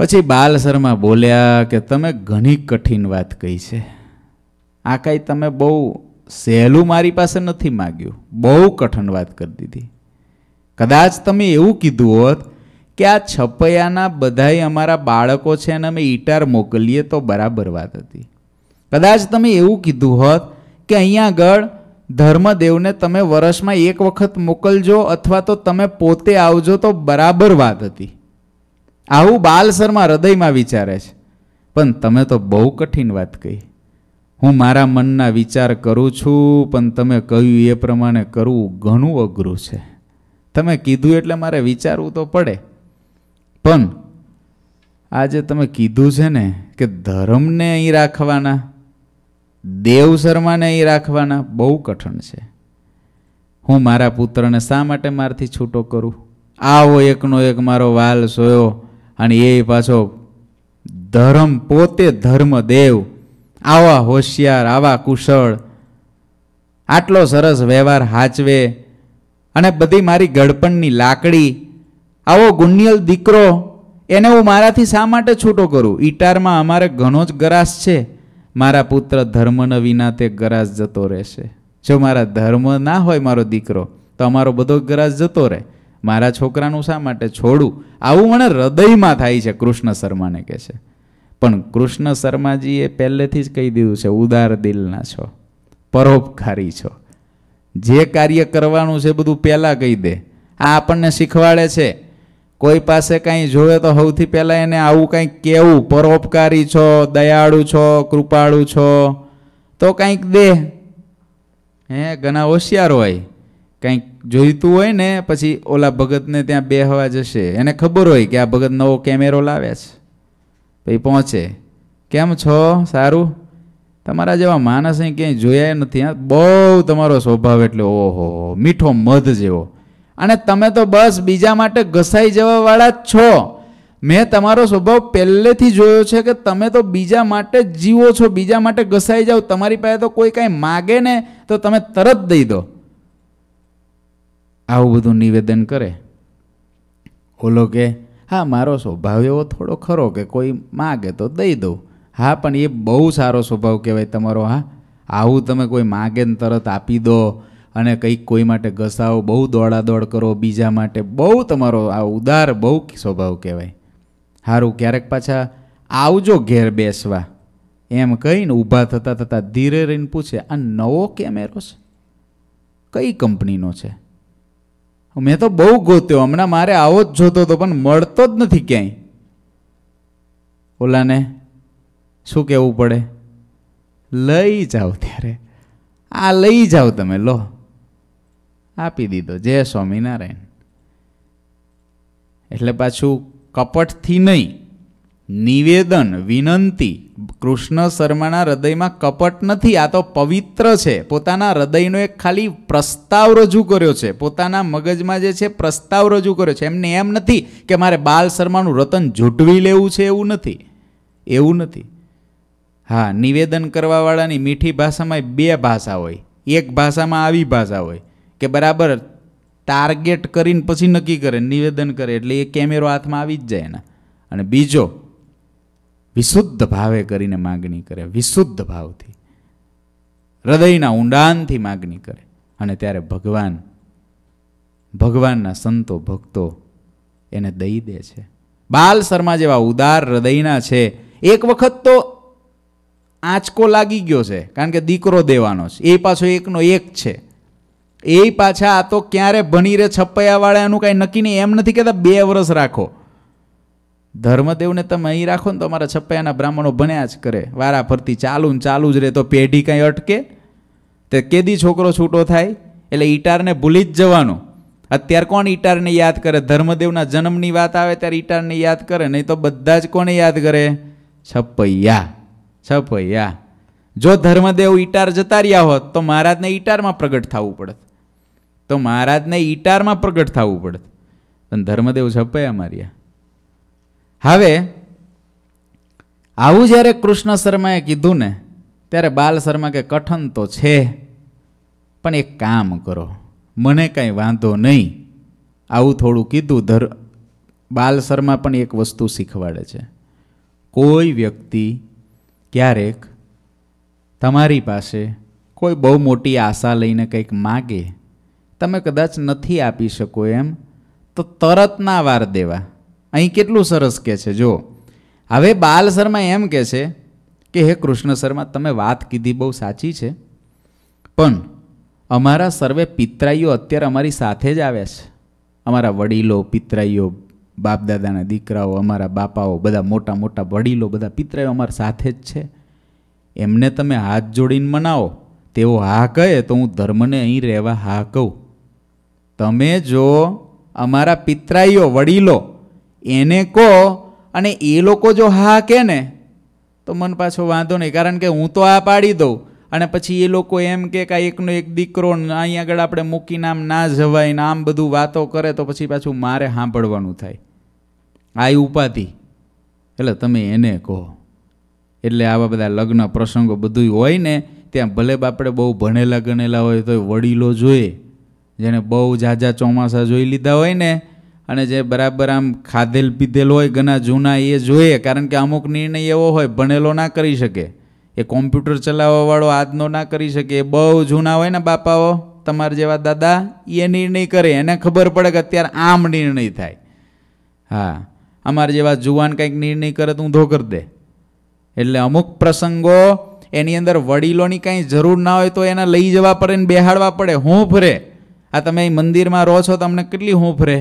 પછી બાલ શર્મા બોલ્યા કે તમે ઘણી કઠિન વાત કહી છે આ કાંઈ તમે બહુ સહેલું મારી પાસે નથી માગ્યું બહુ કઠણ વાત કરી દીધી કદાચ તમે એવું કીધું હોત કે આ છપૈયાના બધાય અમારા બાળકો છે અને અમે ઈટાર મોકલીએ તો બરાબર વાત હતી કદાચ તમે એવું કીધું હોત કે અહીંયા આગળ ધર્મદેવને તમે વર્ષમાં એક વખત મોકલજો અથવા તો તમે પોતે આવજો તો બરાબર વાત હતી આવું બાલ શર્મા હૃદયમાં વિચારે છે પણ તમે તો બહુ કઠિન વાત કહી હું મારા મનના વિચાર કરું છું પણ તમે કહ્યું એ પ્રમાણે કરવું ઘણું અઘરું છે તમે કીધું એટલે મારે વિચારવું તો પડે પણ આજે તમે કીધું છે ને કે ધર્મને અહીં રાખવાના દેવ શર્માને અહીં રાખવાના બહુ કઠણ છે હું મારા પુત્રને શા માટે મારથી છૂટો કરું આવો એકનો એક મારો વાલ સોયો અને એ પાછો ધર્મ પોતે ધર્મ દેવ આવા હોશિયાર આવા કુશળ આટલો સરસ વ્યવહાર હાચવે અને બધી મારી ગડપણની લાકડી આવો ગુનિયલ દીકરો એને હું મારાથી શા માટે છૂટો કરું ઈટારમાં અમારે ઘણો જ ગરાસ છે મારા પુત્ર ધર્મના વિના તે ગરાસ જતો રહેશે જો મારા ધર્મ ના હોય મારો દીકરો તો અમારો બધો ગરાસ જતો રહે મારા છોકરાનું શા માટે છોડું આવું મને હૃદયમાં થાય છે કૃષ્ણ શર્માને કહે છે પણ કૃષ્ણ શર્માજીએ પહેલેથી જ કહી દીધું છે ઉદાર દિલના છો પરોપકારી છો જે કાર્ય કરવાનું છે બધું પહેલાં કહી દે આ આપણને શીખવાડે છે કોઈ પાસે કંઈ જોવે તો સૌથી પહેલાં એને આવું કંઈક કહેવું પરોપકારી છો દયાળુ છો કૃપાળુ છો તો કંઈક દે હે ઘણા હોશિયાર હોય કંઈક જોઈતું હોય ને પછી ઓલા ભગતને ત્યાં બેહવા જશે એને ખબર હોય કે આ ભગત નવો કેમેરો લાવે છે પછી પહોંચે કેમ છો સારું તમારા જેવા માણસ અહીં ક્યાંય જોયા નથી બહુ તમારો સ્વભાવ એટલે ઓહો મીઠો મધ જેવો અને તમે તો બસ બીજા માટે ઘસાઈ જવાવાળા જ છો મેં તમારો સ્વભાવ પહેલેથી જોયો છે કે તમે તો બીજા માટે જીવો છો બીજા માટે ઘસાઈ જાઓ તમારી પાસે તો કોઈ કાંઈ માગે ને તો તમે તરત દઈ દો આવું બધું નિવેદન કરે ઓલો કે હા મારો સ્વભાવ એવો થોડો ખરો કે કોઈ માગે તો દઈ દઉં હા પણ એ બહુ સારો સ્વભાવ કહેવાય તમારો હા આવું તમે કોઈ માગે ને તરત આપી દો અને કંઈક કોઈ માટે ઘસાવો બહુ દોડાદોડ કરો બીજા માટે બહુ તમારો આ ઉદાર બહુ સ્વભાવ કહેવાય સારું ક્યારેક પાછા આવજો ઘેર બેસવા એમ કહીને ઊભા થતાં થતાં ધીરે રહીને પૂછે આ નવો કેમેરો છે કઈ કંપનીનો છે મેં તો બહુ ગોત્યો હમણાં મારે આવો જ જોતો હતો પણ મળતો જ નથી ક્યાંય ઓલાને શું કહેવું પડે લઈ જાઓ ત્યારે આ લઈ જાઓ તમે લો આપી દીધો જય સ્વામિનારાયણ એટલે પાછું કપટથી નહીં નિવેદન વિનંતી કૃષ્ણ શર્માના હૃદયમાં કપટ નથી આ તો પવિત્ર છે પોતાના હૃદયનો એક ખાલી પ્રસ્તાવ રજૂ કર્યો છે પોતાના મગજમાં જે છે પ્રસ્તાવ રજૂ કર્યો છે એમને એમ નથી કે મારે બાલ શર્માનું રતન ઝૂંટવી લેવું છે એવું નથી એવું નથી હા નિવેદન કરવાવાળાની મીઠી ભાષામાં બે ભાષા હોય એક ભાષામાં આવી ભાષા હોય કે બરાબર ટાર્ગેટ કરીને પછી નક્કી કરે નિવેદન કરે એટલે એ કેમેરો હાથમાં આવી જ જાય એના અને બીજો વિશુદ્ધ ભાવે કરીને માગણી કરે વિશુદ્ધ ભાવથી હૃદયના ઊંડાણથી માગણી કરે અને ત્યારે ભગવાન ભગવાનના સંતો ભક્તો એને દઈ દે છે બાલ શર્મા જેવા ઉદાર હૃદયના છે એક વખત તો આંચકો લાગી ગયો છે કારણ કે દીકરો દેવાનો છે એ પાછો એકનો એક છે એ પાછા આ તો ક્યારે ભણી રે છપૈયાવાળા એનું કાંઈ નક્કી નહીં એમ નથી કહેતા બે વર્ષ રાખો ધર્મદેવને તમે અહીં રાખો ને તો અમારા છપૈયાના બ્રાહ્મણો ભણ્યા જ કરે વારા ફરતી ચાલુ ને ચાલુ જ રહે તો પેઢી કાંઈ અટકે તે કેદી છોકરો છૂટો થાય એટલે ઈટારને ભૂલી જ જવાનું અત્યારે કોણ ઈટારને યાદ કરે ધર્મદેવના જન્મની વાત આવે ત્યારે ઈટારને યાદ કરે નહીં તો બધા જ કોને યાદ કરે છપૈયા છપૈયા જો ધર્મદેવ ઈટાર જતા રહ્યા હોત તો મહારાજને ઈટારમાં પ્રગટ થવું પડત તો મહારાજને ઈટારમાં પ્રગટ થવું પડત પણ ધર્મદેવ ઝપયા માર્યા હવે આવું જ્યારે કૃષ્ણ શર્માએ કીધું ને ત્યારે બાલ શર્મા કે કઠન તો છે પણ એક કામ કરો મને કાંઈ વાંધો નહીં આવું થોડું કીધું ધર બાલ શર્મા પણ એક વસ્તુ શીખવાડે છે કોઈ વ્યક્તિ ક્યારેક તમારી પાસે કોઈ બહુ મોટી આશા લઈને કંઈક માગે તમે કદાચ નથી આપી શકો એમ તો તરત ના વાર દેવા અહીં કેટલું સરસ કહે છે જો હવે બાલ શર્મા એમ કહે છે કે હે કૃષ્ણ શર્મા તમે વાત કીધી બહુ સાચી છે પણ અમારા સર્વે પિતરાઈઓ અત્યારે અમારી સાથે જ આવ્યા છે અમારા વડીલો પિતરાઈઓ બાપદાદાના દીકરાઓ અમારા બાપાઓ બધા મોટા મોટા વડીલો બધા પિતરાઈઓ અમારા સાથે જ છે એમને તમે હાથ જોડીને મનાવો તેઓ હા કહે તો હું ધર્મને અહીં રહેવા હા કહું તમે જો અમારા પિતરાઈઓ વડીલો એને કહો અને એ લોકો જો હા કે ને તો મન પાછો વાંધો નહીં કારણ કે હું તો આ પાડી દઉં અને પછી એ લોકો એમ કે કાંઈ એકનો એક દીકરો અહીં આગળ આપણે મૂકીને આમ ના જવાય ને આમ બધું વાતો કરે તો પછી પાછું મારે સાંભળવાનું થાય આ ઉપાધિ એટલે તમે એને કહો એટલે આવા બધા લગ્ન પ્રસંગો બધું હોય ને ત્યાં ભલે બાપડે બહુ ભણેલા ગણેલા હોય તો વડીલો જોઈએ જેણે બહુ ઝાઝા ચોમાસા જોઈ લીધા હોય ને અને જે બરાબર આમ ખાધેલ પીધેલ હોય ઘણા જૂના એ જોઈએ કારણ કે અમુક નિર્ણય એવો હોય ભણેલો ના કરી શકે એ કોમ્પ્યુટર ચલાવવાવાળો આજનો ના કરી શકે એ બહુ જૂના હોય ને બાપાઓ તમારા જેવા દાદા એ નિર્ણય કરે એને ખબર પડે કે અત્યારે આમ નિર્ણય થાય હા અમારા જેવા જુવાન કંઈક નિર્ણય કરે તો ઊંધો કરી દે એટલે અમુક પ્રસંગો એની અંદર વડીલોની કાંઈ જરૂર ના હોય તો એને લઈ જવા પડે ને બેહાડવા પડે હું ફરે આ તમે મંદિરમાં રહો છો તમને કેટલી હૂંફ રહે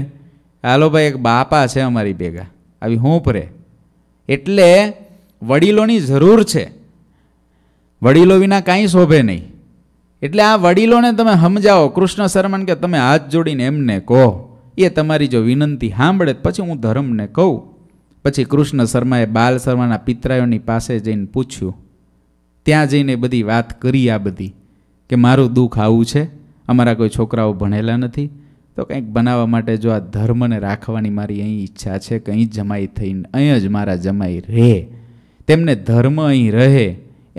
હાલો ભાઈ એક બાપા છે અમારી ભેગા આવી હૂંફ રહે એટલે વડીલોની જરૂર છે વડીલો વિના કાંઈ શોભે નહીં એટલે આ વડીલોને તમે સમજાવો કૃષ્ણ શર્મન કે તમે હાથ જોડીને એમને કહો એ તમારી જો વિનંતી સાંભળે પછી હું ધર્મને કહું પછી કૃષ્ણ શર્માએ બાલ શર્માના પિતરાયોની પાસે જઈને પૂછ્યું ત્યાં જઈને બધી વાત કરી આ બધી કે મારું દુઃખ આવું છે અમારા કોઈ છોકરાઓ ભણેલા નથી તો કંઈક બનાવવા માટે જો આ ધર્મને રાખવાની મારી અહીં ઈચ્છા છે કંઈ જમાઈ થઈને અહીં જ મારા જમાઈ રહે તેમને ધર્મ અહીં રહે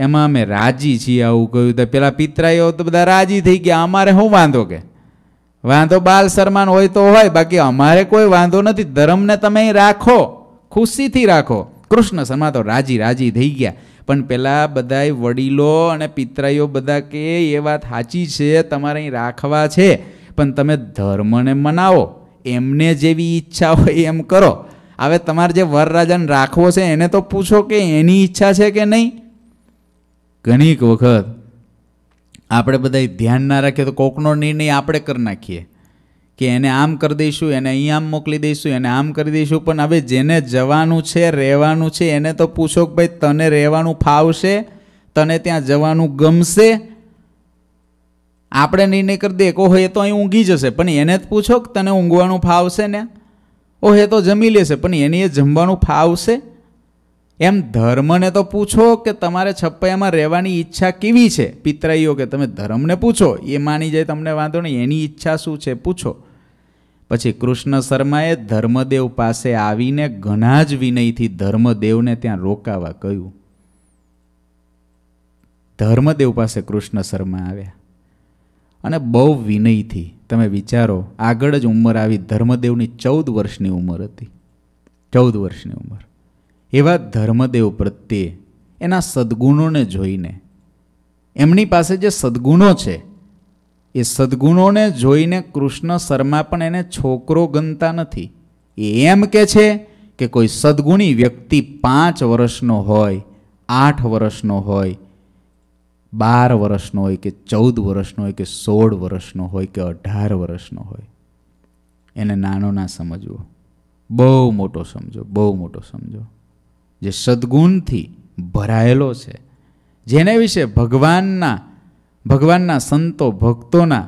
એમાં અમે રાજી છીએ આવું કહ્યું તો પેલા પિતરાઈઓ તો બધા રાજી થઈ ગયા અમારે શું વાંધો કે વાંધો બાલ શર્માન હોય તો હોય બાકી અમારે કોઈ વાંધો નથી ધર્મને તમે અહીં રાખો ખુશીથી રાખો કૃષ્ણ શર્મા તો રાજી રાજી થઈ ગયા પણ પહેલાં બધાય વડીલો અને પિતરાઈઓ બધા કે એ વાત સાચી છે તમારે અહીં રાખવા છે પણ તમે ધર્મને મનાવો એમને જેવી ઈચ્છા હોય એમ કરો હવે તમારે જે વરરાજાને રાખવો છે એને તો પૂછો કે એની ઈચ્છા છે કે નહીં ઘણીક વખત આપણે બધા ધ્યાન ના રાખીએ તો કોકનો નિર્ણય આપણે કરી નાખીએ કે એને આમ કરી દઈશું એને અહીં આમ મોકલી દઈશું એને આમ કરી દઈશું પણ હવે જેને જવાનું છે રહેવાનું છે એને તો પૂછો કે ભાઈ તને રહેવાનું ફાવશે તને ત્યાં જવાનું ગમશે આપણે નિર્ણય કરી દઈએ કે એ તો અહીં ઊંઘી જશે પણ એને જ પૂછો કે તને ઊંઘવાનું ફાવશે ને ઓહ એ તો જમી લેશે પણ એને એ જમવાનું ફાવશે એમ ધર્મને તો પૂછો કે તમારે છપ્પૈયામાં રહેવાની ઈચ્છા કેવી છે પિતરાઈઓ કે તમે ધર્મને પૂછો એ માની જાય તમને વાંધો નહીં એની ઈચ્છા શું છે પૂછો પછી કૃષ્ણ શર્માએ ધર્મદેવ પાસે આવીને ઘણા જ વિનયથી ધર્મદેવને ત્યાં રોકાવા કહ્યું ધર્મદેવ પાસે કૃષ્ણ શર્મા આવ્યા અને બહુ વિનયથી તમે વિચારો આગળ જ ઉંમર આવી ધર્મદેવની ચૌદ વર્ષની ઉંમર હતી ચૌદ વર્ષની ઉંમર એવા ધર્મદેવ પ્રત્યે એના સદગુણોને જોઈને એમની પાસે જે સદગુણો છે એ સદગુણોને જોઈને કૃષ્ણ શર્મા પણ એને છોકરો ગણતા નથી એ એમ કે છે કે કોઈ સદગુણી વ્યક્તિ પાંચ વર્ષનો હોય આઠ વર્ષનો હોય બાર વર્ષનો હોય કે ચૌદ વર્ષનો હોય કે સોળ વર્ષનો હોય કે અઢાર વર્ષનો હોય એને નાનો ના સમજવો બહુ મોટો સમજો બહુ મોટો સમજો જે સદગુણથી ભરાયેલો છે જેને વિશે ભગવાનના ભગવાનના સંતો ભક્તોના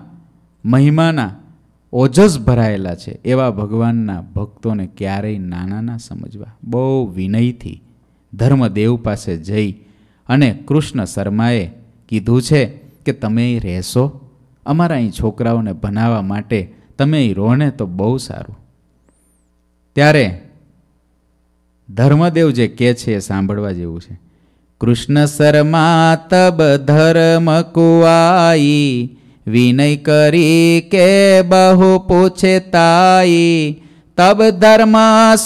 મહિમાના ઓજસ ભરાયેલા છે એવા ભગવાનના ભક્તોને ક્યારેય નાના ના સમજવા બહુ વિનયથી ધર્મદેવ પાસે જઈ અને કૃષ્ણ શર્માએ કીધું છે કે તમે રહેશો અમારા અહીં છોકરાઓને ભણાવવા માટે તમે અહીં રોને તો બહુ સારું ત્યારે ધર્મદેવ જે કહે છે એ સાંભળવા જેવું છે કૃષ્ણ શર્મા તબ ધર્મ કુવાઈ વિનય કરી કે બહુ પૂછે તાઈ તબ ધર્મ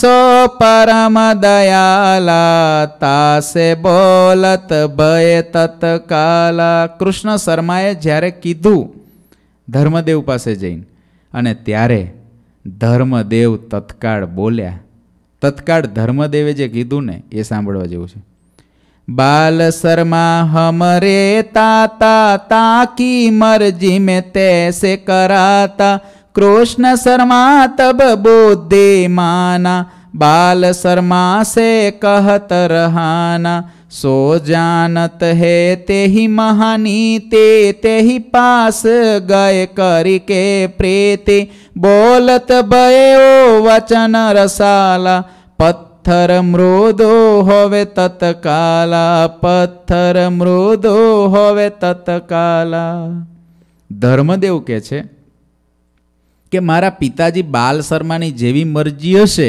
સો પરમ દયાલા તાસે બોલત ભય તત્કાલા કૃષ્ણ શર્માએ જ્યારે કીધું ધર્મદેવ પાસે જઈને અને ત્યારે ધર્મદેવ તત્કાળ બોલ્યા તત્કાળ ધર્મદેવે જે કીધું ને એ સાંભળવા જેવું છે बाल शर्मा हमरे ताता ताकी मर्जी में तैसे कराता कृष्ण शर्मा तब बोधे माना बाल शर्मा से कहत रहाना सो जानत है ते ही महानी ते ते ही पास गए करी के प्रेते बोलत बयो वचन रसाला पत પથ્થર મૃદો હવે તત્કાલા પથ્થર મૃદો હવે તત્કાલા ધર્મદેવ કે છે કે મારા પિતાજી બાલ શર્માની જેવી મરજી હશે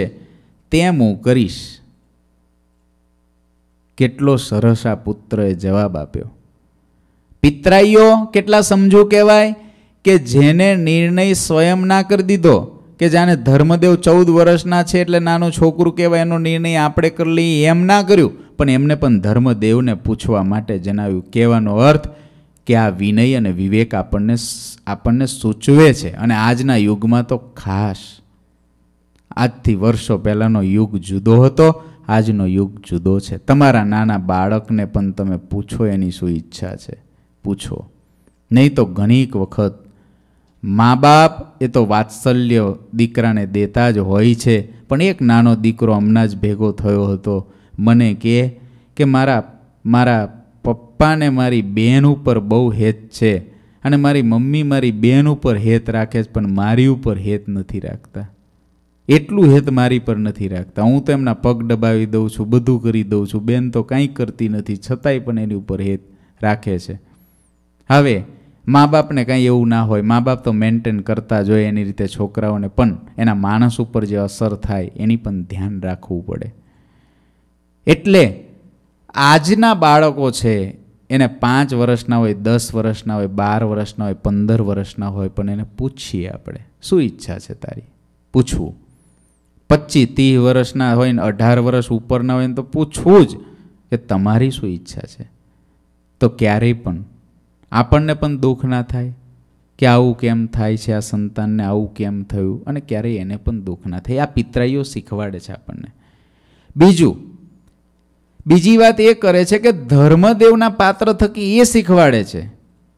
તેમ હું કરીશ કેટલો સરસ આ પુત્રએ જવાબ આપ્યો પિતરાઈઓ કેટલા સમજુ કહેવાય કે જેને નિર્ણય સ્વયં ના કરી દીધો કે જાણે ધર્મદેવ ચૌદ વર્ષના છે એટલે નાનું છોકરું કહેવાય એનો નિર્ણય આપણે કરી લઈએ એમ ના કર્યું પણ એમને પણ ધર્મદેવને પૂછવા માટે જણાવ્યું કહેવાનો અર્થ કે આ વિનય અને વિવેક આપણને આપણને સૂચવે છે અને આજના યુગમાં તો ખાસ આજથી વર્ષો પહેલાંનો યુગ જુદો હતો આજનો યુગ જુદો છે તમારા નાના બાળકને પણ તમે પૂછો એની શું ઈચ્છા છે પૂછો નહીં તો ઘણીક વખત મા બાપ એ તો વાત્સલ્ય દીકરાને દેતા જ હોય છે પણ એક નાનો દીકરો હમણાં જ ભેગો થયો હતો મને કહે કે મારા મારા પપ્પાને મારી બેન ઉપર બહુ હેત છે અને મારી મમ્મી મારી બેન ઉપર હેત રાખે છે પણ મારી ઉપર હેત નથી રાખતા એટલું હેત મારી પર નથી રાખતા હું તો એમના પગ દબાવી દઉં છું બધું કરી દઉં છું બેન તો કાંઈ કરતી નથી છતાંય પણ એની ઉપર હેત રાખે છે હવે મા બાપને કાંઈ એવું ના હોય મા બાપ તો મેન્ટેન કરતા જોઈએ એની રીતે છોકરાઓને પણ એના માણસ ઉપર જે અસર થાય એની પણ ધ્યાન રાખવું પડે એટલે આજના બાળકો છે એને પાંચ વર્ષના હોય દસ વર્ષના હોય બાર વર્ષના હોય પંદર વર્ષના હોય પણ એને પૂછીએ આપણે શું ઈચ્છા છે તારી પૂછવું પચીસ ત્રીસ વર્ષના હોય ને અઢાર વર્ષ ઉપરના હોય ને તો પૂછવું જ કે તમારી શું ઈચ્છા છે તો ક્યારેય પણ આપણને પણ દુઃખ ના થાય કે આવું કેમ થાય છે આ સંતાનને આવું કેમ થયું અને ક્યારેય એને પણ દુઃખ ના થાય આ પિતરાઈઓ શીખવાડે છે આપણને બીજું બીજી વાત એ કરે છે કે ધર્મદેવના પાત્ર થકી એ શીખવાડે છે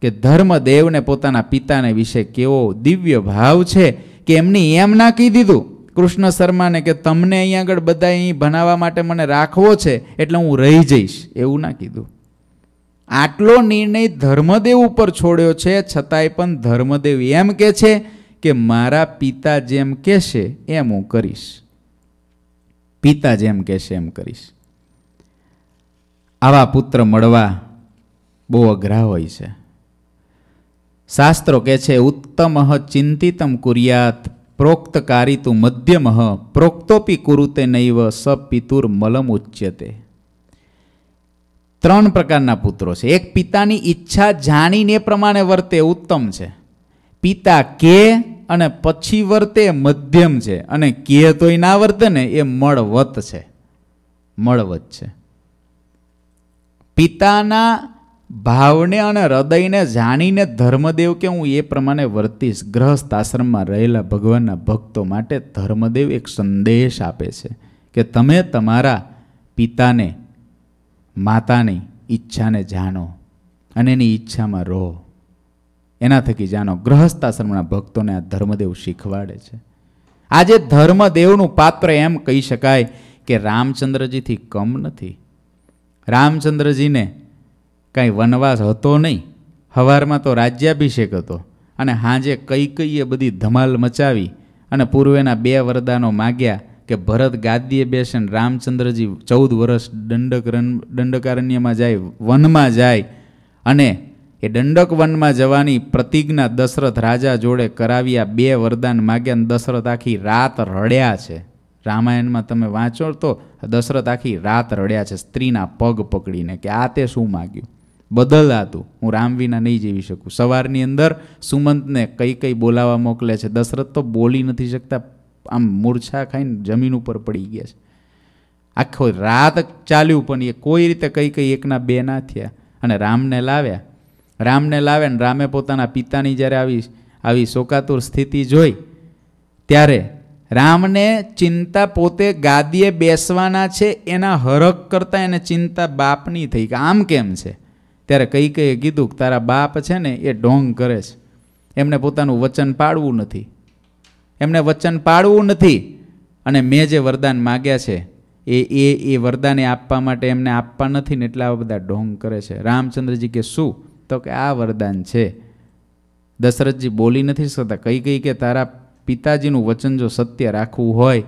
કે ધર્મદેવને પોતાના પિતાને વિશે કેવો દિવ્ય ભાવ છે કે એમની એમ ના કહી દીધું કૃષ્ણ શર્માને કે તમને અહીં આગળ બધા અહીં ભણાવવા માટે મને રાખવો છે એટલે હું રહી જઈશ એવું ના કીધું આટલો નિર્ણય ધર્મદેવ ઉપર છોડ્યો છે છતાંય પણ ધર્મદેવ એમ કે છે કે મારા પિતા જેમ કહેશે એમ હું કરીશ પિતા જેમ કહેશે એમ કરીશ આવા પુત્ર મળવા બહુ અઘરા હોય છે શાસ્ત્રો કહે છે ઉત્તમઃ ચિંતિતમ કુર્યાત પ્રોક્તકારી તું મધ્યમઃ પ્રોક્તોપી કુરુતે નૈવ સ પિતુર મલમ ઉચ્યતે ત્રણ પ્રકારના પુત્રો છે એક પિતાની ઈચ્છા જાણીને પ્રમાણે વર્તે ઉત્તમ છે પિતા કે અને પછી વર્તે મધ્યમ છે અને કે તોય ના વર્તે ને એ મળવત છે મળવત છે પિતાના ભાવને અને હૃદયને જાણીને ધર્મદેવ કે હું એ પ્રમાણે વર્તીશ ગ્રહસ્થ આશ્રમમાં રહેલા ભગવાનના ભક્તો માટે ધર્મદેવ એક સંદેશ આપે છે કે તમે તમારા પિતાને માતાની ઈચ્છાને જાણો અને એની ઈચ્છામાં રહો એના થકી જાણો ગ્રહસ્થાશ્રમના ભક્તોને આ ધર્મદેવ શીખવાડે છે આજે ધર્મદેવનું પાત્ર એમ કહી શકાય કે રામચંદ્રજીથી કમ નથી રામચંદ્રજીને કાંઈ વનવાસ હતો નહીં હવારમાં તો રાજ્યાભિષેક હતો અને હાંજે કઈ કઈએ બધી ધમાલ મચાવી અને પૂર્વેના બે વરદાનો માગ્યા કે ભરત ગાદીએ બેસે ને રામચંદ્રજી ચૌદ વર્ષ દંડક રન દંડકારણ્યમાં જાય વનમાં જાય અને એ દંડક વનમાં જવાની પ્રતિજ્ઞા દશરથ રાજા જોડે કરાવ્યા બે વરદાન માગ્યા ને દશરથ આખી રાત રડ્યા છે રામાયણમાં તમે વાંચો તો દશરથ આખી રાત રડ્યા છે સ્ત્રીના પગ પકડીને કે આ તે શું માગ્યું બદલાતું હું રામ વિના નહીં જીવી શકું સવારની અંદર સુમંતને કઈ કઈ બોલાવા મોકલે છે દશરથ તો બોલી નથી શકતા આમ મૂર્છા ખાઈને જમીન ઉપર પડી ગયા છે આખો રાત ચાલ્યું પણ એ કોઈ રીતે કંઈ કઈ એકના બે ના થયા અને રામને લાવ્યા રામને લાવે ને રામે પોતાના પિતાની જ્યારે આવી આવી શોકાતુર સ્થિતિ જોઈ ત્યારે રામને ચિંતા પોતે ગાદીએ બેસવાના છે એના હરખ કરતાં એને ચિંતા બાપની થઈ કે આમ કેમ છે ત્યારે કઈ કઈએ કીધું કે તારા બાપ છે ને એ ઢોંગ કરે છે એમને પોતાનું વચન પાડવું નથી એમને વચન પાડવું નથી અને મેં જે વરદાન માગ્યા છે એ એ એ વરદાને આપવા માટે એમને આપવા નથી ને એટલા બધા ઢોંગ કરે છે રામચંદ્રજી કે શું તો કે આ વરદાન છે દશરથજી બોલી નથી શકતા કઈ કઈ કે તારા પિતાજીનું વચન જો સત્ય રાખવું હોય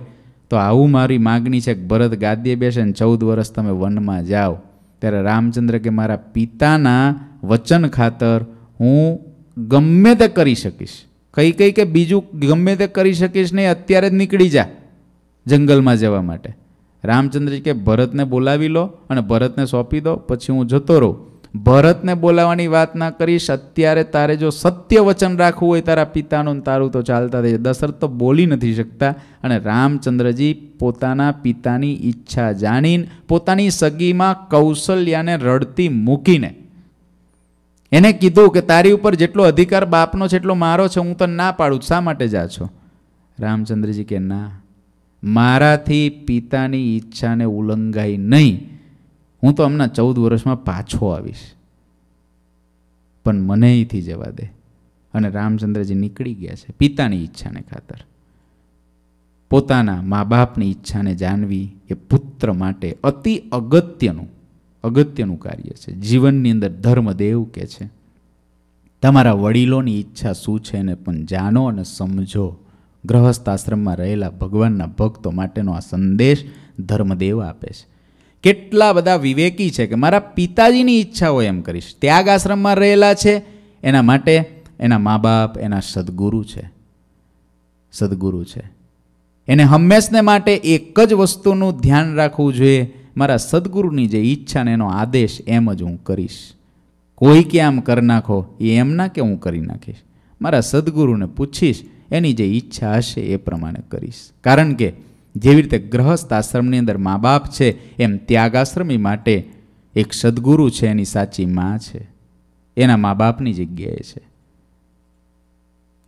તો આવું મારી માગણી છે કે ભરત ગાદીએ બેસે ને ચૌદ વર્ષ તમે વનમાં જાઓ ત્યારે રામચંદ્ર કે મારા પિતાના વચન ખાતર હું ગમે તે કરી શકીશ કહી કહી કે બીજું ગમે તે કરી શકીશ નહીં અત્યારે જ નીકળી જા જંગલમાં જવા માટે રામચંદ્રજી કે ભરતને બોલાવી લો અને ભરતને સોંપી દો પછી હું જતો રહું ભરતને બોલાવાની વાત ના કરીશ અત્યારે તારે જો સત્ય વચન રાખવું હોય તારા પિતાનું તારું તો ચાલતા થઈ દશરથ તો બોલી નથી શકતા અને રામચંદ્રજી પોતાના પિતાની ઈચ્છા જાણીને પોતાની સગીમાં કૌશલ્યાને રડતી મૂકીને એને કીધું કે તારી ઉપર જેટલો અધિકાર બાપનો છે એટલો મારો છે હું તને ના પાડું શા માટે જા છો રામચંદ્રજી કે ના મારાથી પિતાની ઈચ્છાને ઉલ્લંઘાઈ નહીં હું તો હમણાં ચૌદ વર્ષમાં પાછો આવીશ પણ મને અહીંથી જવા દે અને રામચંદ્રજી નીકળી ગયા છે પિતાની ઈચ્છાને ખાતર પોતાના મા બાપની ઈચ્છાને જાણવી એ પુત્ર માટે અતિ અગત્યનું અગત્યનું કાર્ય છે જીવનની અંદર ધર્મદેવ કે છે તમારા વડીલોની ઈચ્છા શું છે એને પણ જાણો અને સમજો ગ્રહસ્થ આશ્રમમાં રહેલા ભગવાનના ભક્તો માટેનો આ સંદેશ ધર્મદેવ આપે છે કેટલા બધા વિવેકી છે કે મારા પિતાજીની ઈચ્છા હોય એમ કરીશ ત્યાગ આશ્રમમાં રહેલા છે એના માટે એના મા બાપ એના સદગુરુ છે સદગુરુ છે એને હંમેશને માટે એક જ વસ્તુનું ધ્યાન રાખવું જોઈએ મારા સદગુરુની જે ઈચ્છા ને એનો આદેશ એમ જ હું કરીશ કોઈ કે આમ કરી નાખો એ એમ ના કે હું કરી નાખીશ મારા સદગુરુને પૂછીશ એની જે ઈચ્છા હશે એ પ્રમાણે કરીશ કારણ કે જેવી રીતે ગ્રહસ્થ આશ્રમની અંદર મા બાપ છે એમ ત્યાગાશ્રમી માટે એક સદગુરુ છે એની સાચી મા છે એના મા બાપની જગ્યાએ છે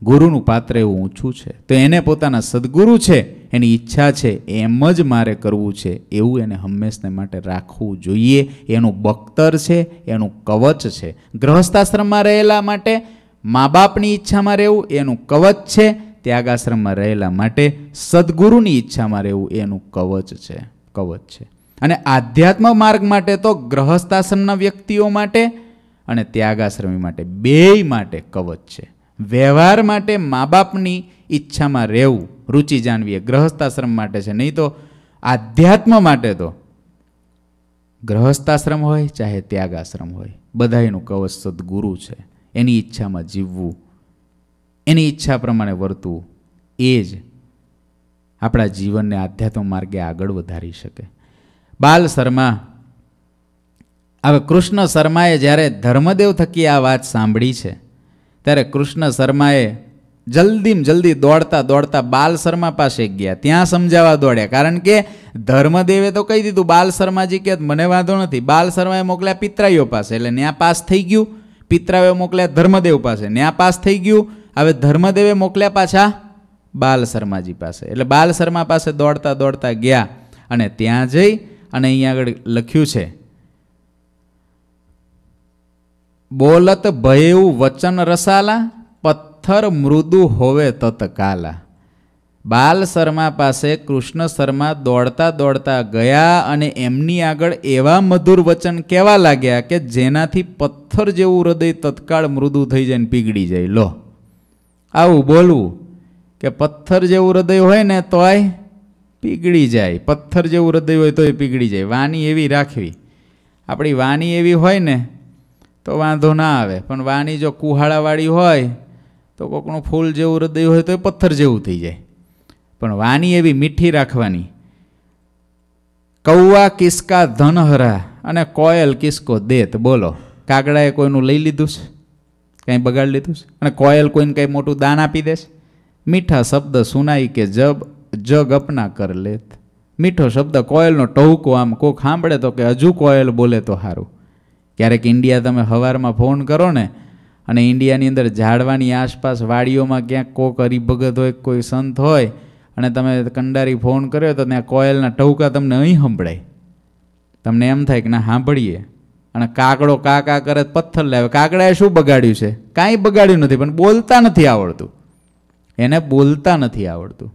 ગુરુનું પાત્ર એવું ઊંચું છે તો એને પોતાના સદગુરુ છે એની ઈચ્છા છે એમ જ મારે કરવું છે એવું એને હંમેશને માટે રાખવું જોઈએ એનું બખ્તર છે એનું કવચ છે ગ્રહસ્થાશ્રમમાં રહેલા માટે મા બાપની ઈચ્છામાં રહેવું એનું કવચ છે ત્યાગાશ્રમમાં રહેલા માટે સદગુરુની ઈચ્છામાં રહેવું એનું કવચ છે કવચ છે અને આધ્યાત્મ માર્ગ માટે તો ગ્રહસ્થાશ્રમના વ્યક્તિઓ માટે અને ત્યાગાશ્રમી માટે બેય માટે કવચ છે વ્યવહાર માટે મા બાપની ઈચ્છામાં રહેવું રુચિ જાણવી એ ગ્રહસ્થાશ્રમ માટે છે નહીં તો આધ્યાત્મ માટે તો ગ્રહસ્થાશ્રમ હોય ચાહે ત્યાગાશ્રમ હોય બધાયનું કવચ સદગુરુ છે એની ઈચ્છામાં જીવવું એની ઈચ્છા પ્રમાણે વર્તવું એ જ આપણા જીવનને આધ્યાત્મ માર્ગે આગળ વધારી શકે બાલ શર્મા હવે કૃષ્ણ શર્માએ જ્યારે ધર્મદેવ થકી આ વાત સાંભળી છે ત્યારે કૃષ્ણ શર્માએ જલ્દીમ જલ્દી દોડતા દોડતા બાલ શર્મા પાસે ગયા ત્યાં સમજાવવા દોડ્યા કારણ કે ધર્મદેવે તો કહી દીધું બાલ શર્માજી કે મને વાંધો નથી બાલ શર્માએ મોકલ્યા પિતરાઈઓ પાસે એટલે ન્યા પાસ થઈ ગયું પિતરાઓએ મોકલ્યા ધર્મદેવ પાસે ન્યા પાસ થઈ ગયું હવે ધર્મદેવે મોકલ્યા પાછા બાલ શર્માજી પાસે એટલે બાલ શર્મા પાસે દોડતા દોડતા ગયા અને ત્યાં જઈ અને અહીંયા આગળ લખ્યું છે બોલત ભયેવું વચન રસાલા પથ્થર મૃદુ હોવે તત્કાલા બાલ શર્મા પાસે કૃષ્ણ શર્મા દોડતા દોડતા ગયા અને એમની આગળ એવા મધુર વચન કહેવા લાગ્યા કે જેનાથી પથ્થર જેવું હૃદય તત્કાળ મૃદુ થઈ જાય ને પીગળી જાય લો આવું બોલવું કે પથ્થર જેવું હૃદય હોય ને તો આય પીગળી જાય પથ્થર જેવું હૃદય હોય તોય પીગળી જાય વાણી એવી રાખવી આપણી વાની એવી હોય ને તો વાંધો ના આવે પણ વાની જો કુહાળાવાળી હોય તો કોકનું ફૂલ જેવું હૃદય હોય તો એ પથ્થર જેવું થઈ જાય પણ વાની એવી મીઠી રાખવાની કૌવા કિસ્કા ધનહરા અને કોયલ કિસ્કો દેત બોલો કાગડાએ કોઈનું લઈ લીધું છે કંઈ બગાડી લીધું છે અને કોયલ કોઈને કંઈ મોટું દાન આપી દેશે મીઠા શબ્દ સુનાઈ કે જબ જગ અપના કર લેત મીઠો શબ્દ કોયલનો ટહુકો આમ કોક સાંભળે તો કે હજુ કોયલ બોલે તો સારું ક્યારેક ઇન્ડિયા તમે હવારમાં ફોન કરો ને અને ઇન્ડિયાની અંદર ઝાડવાની આસપાસ વાડીઓમાં ક્યાંક કોક હરિભગત હોય કોઈ સંત હોય અને તમે કંડારી ફોન કર્યો તો ત્યાં કોયલના ટહુકા તમને અહીં સંભળાય તમને એમ થાય કે ના સાંભળીએ અને કાકડો કા કા કરે પથ્થર લાવે કાકડાએ શું બગાડ્યું છે કાંઈ બગાડ્યું નથી પણ બોલતા નથી આવડતું એને બોલતા નથી આવડતું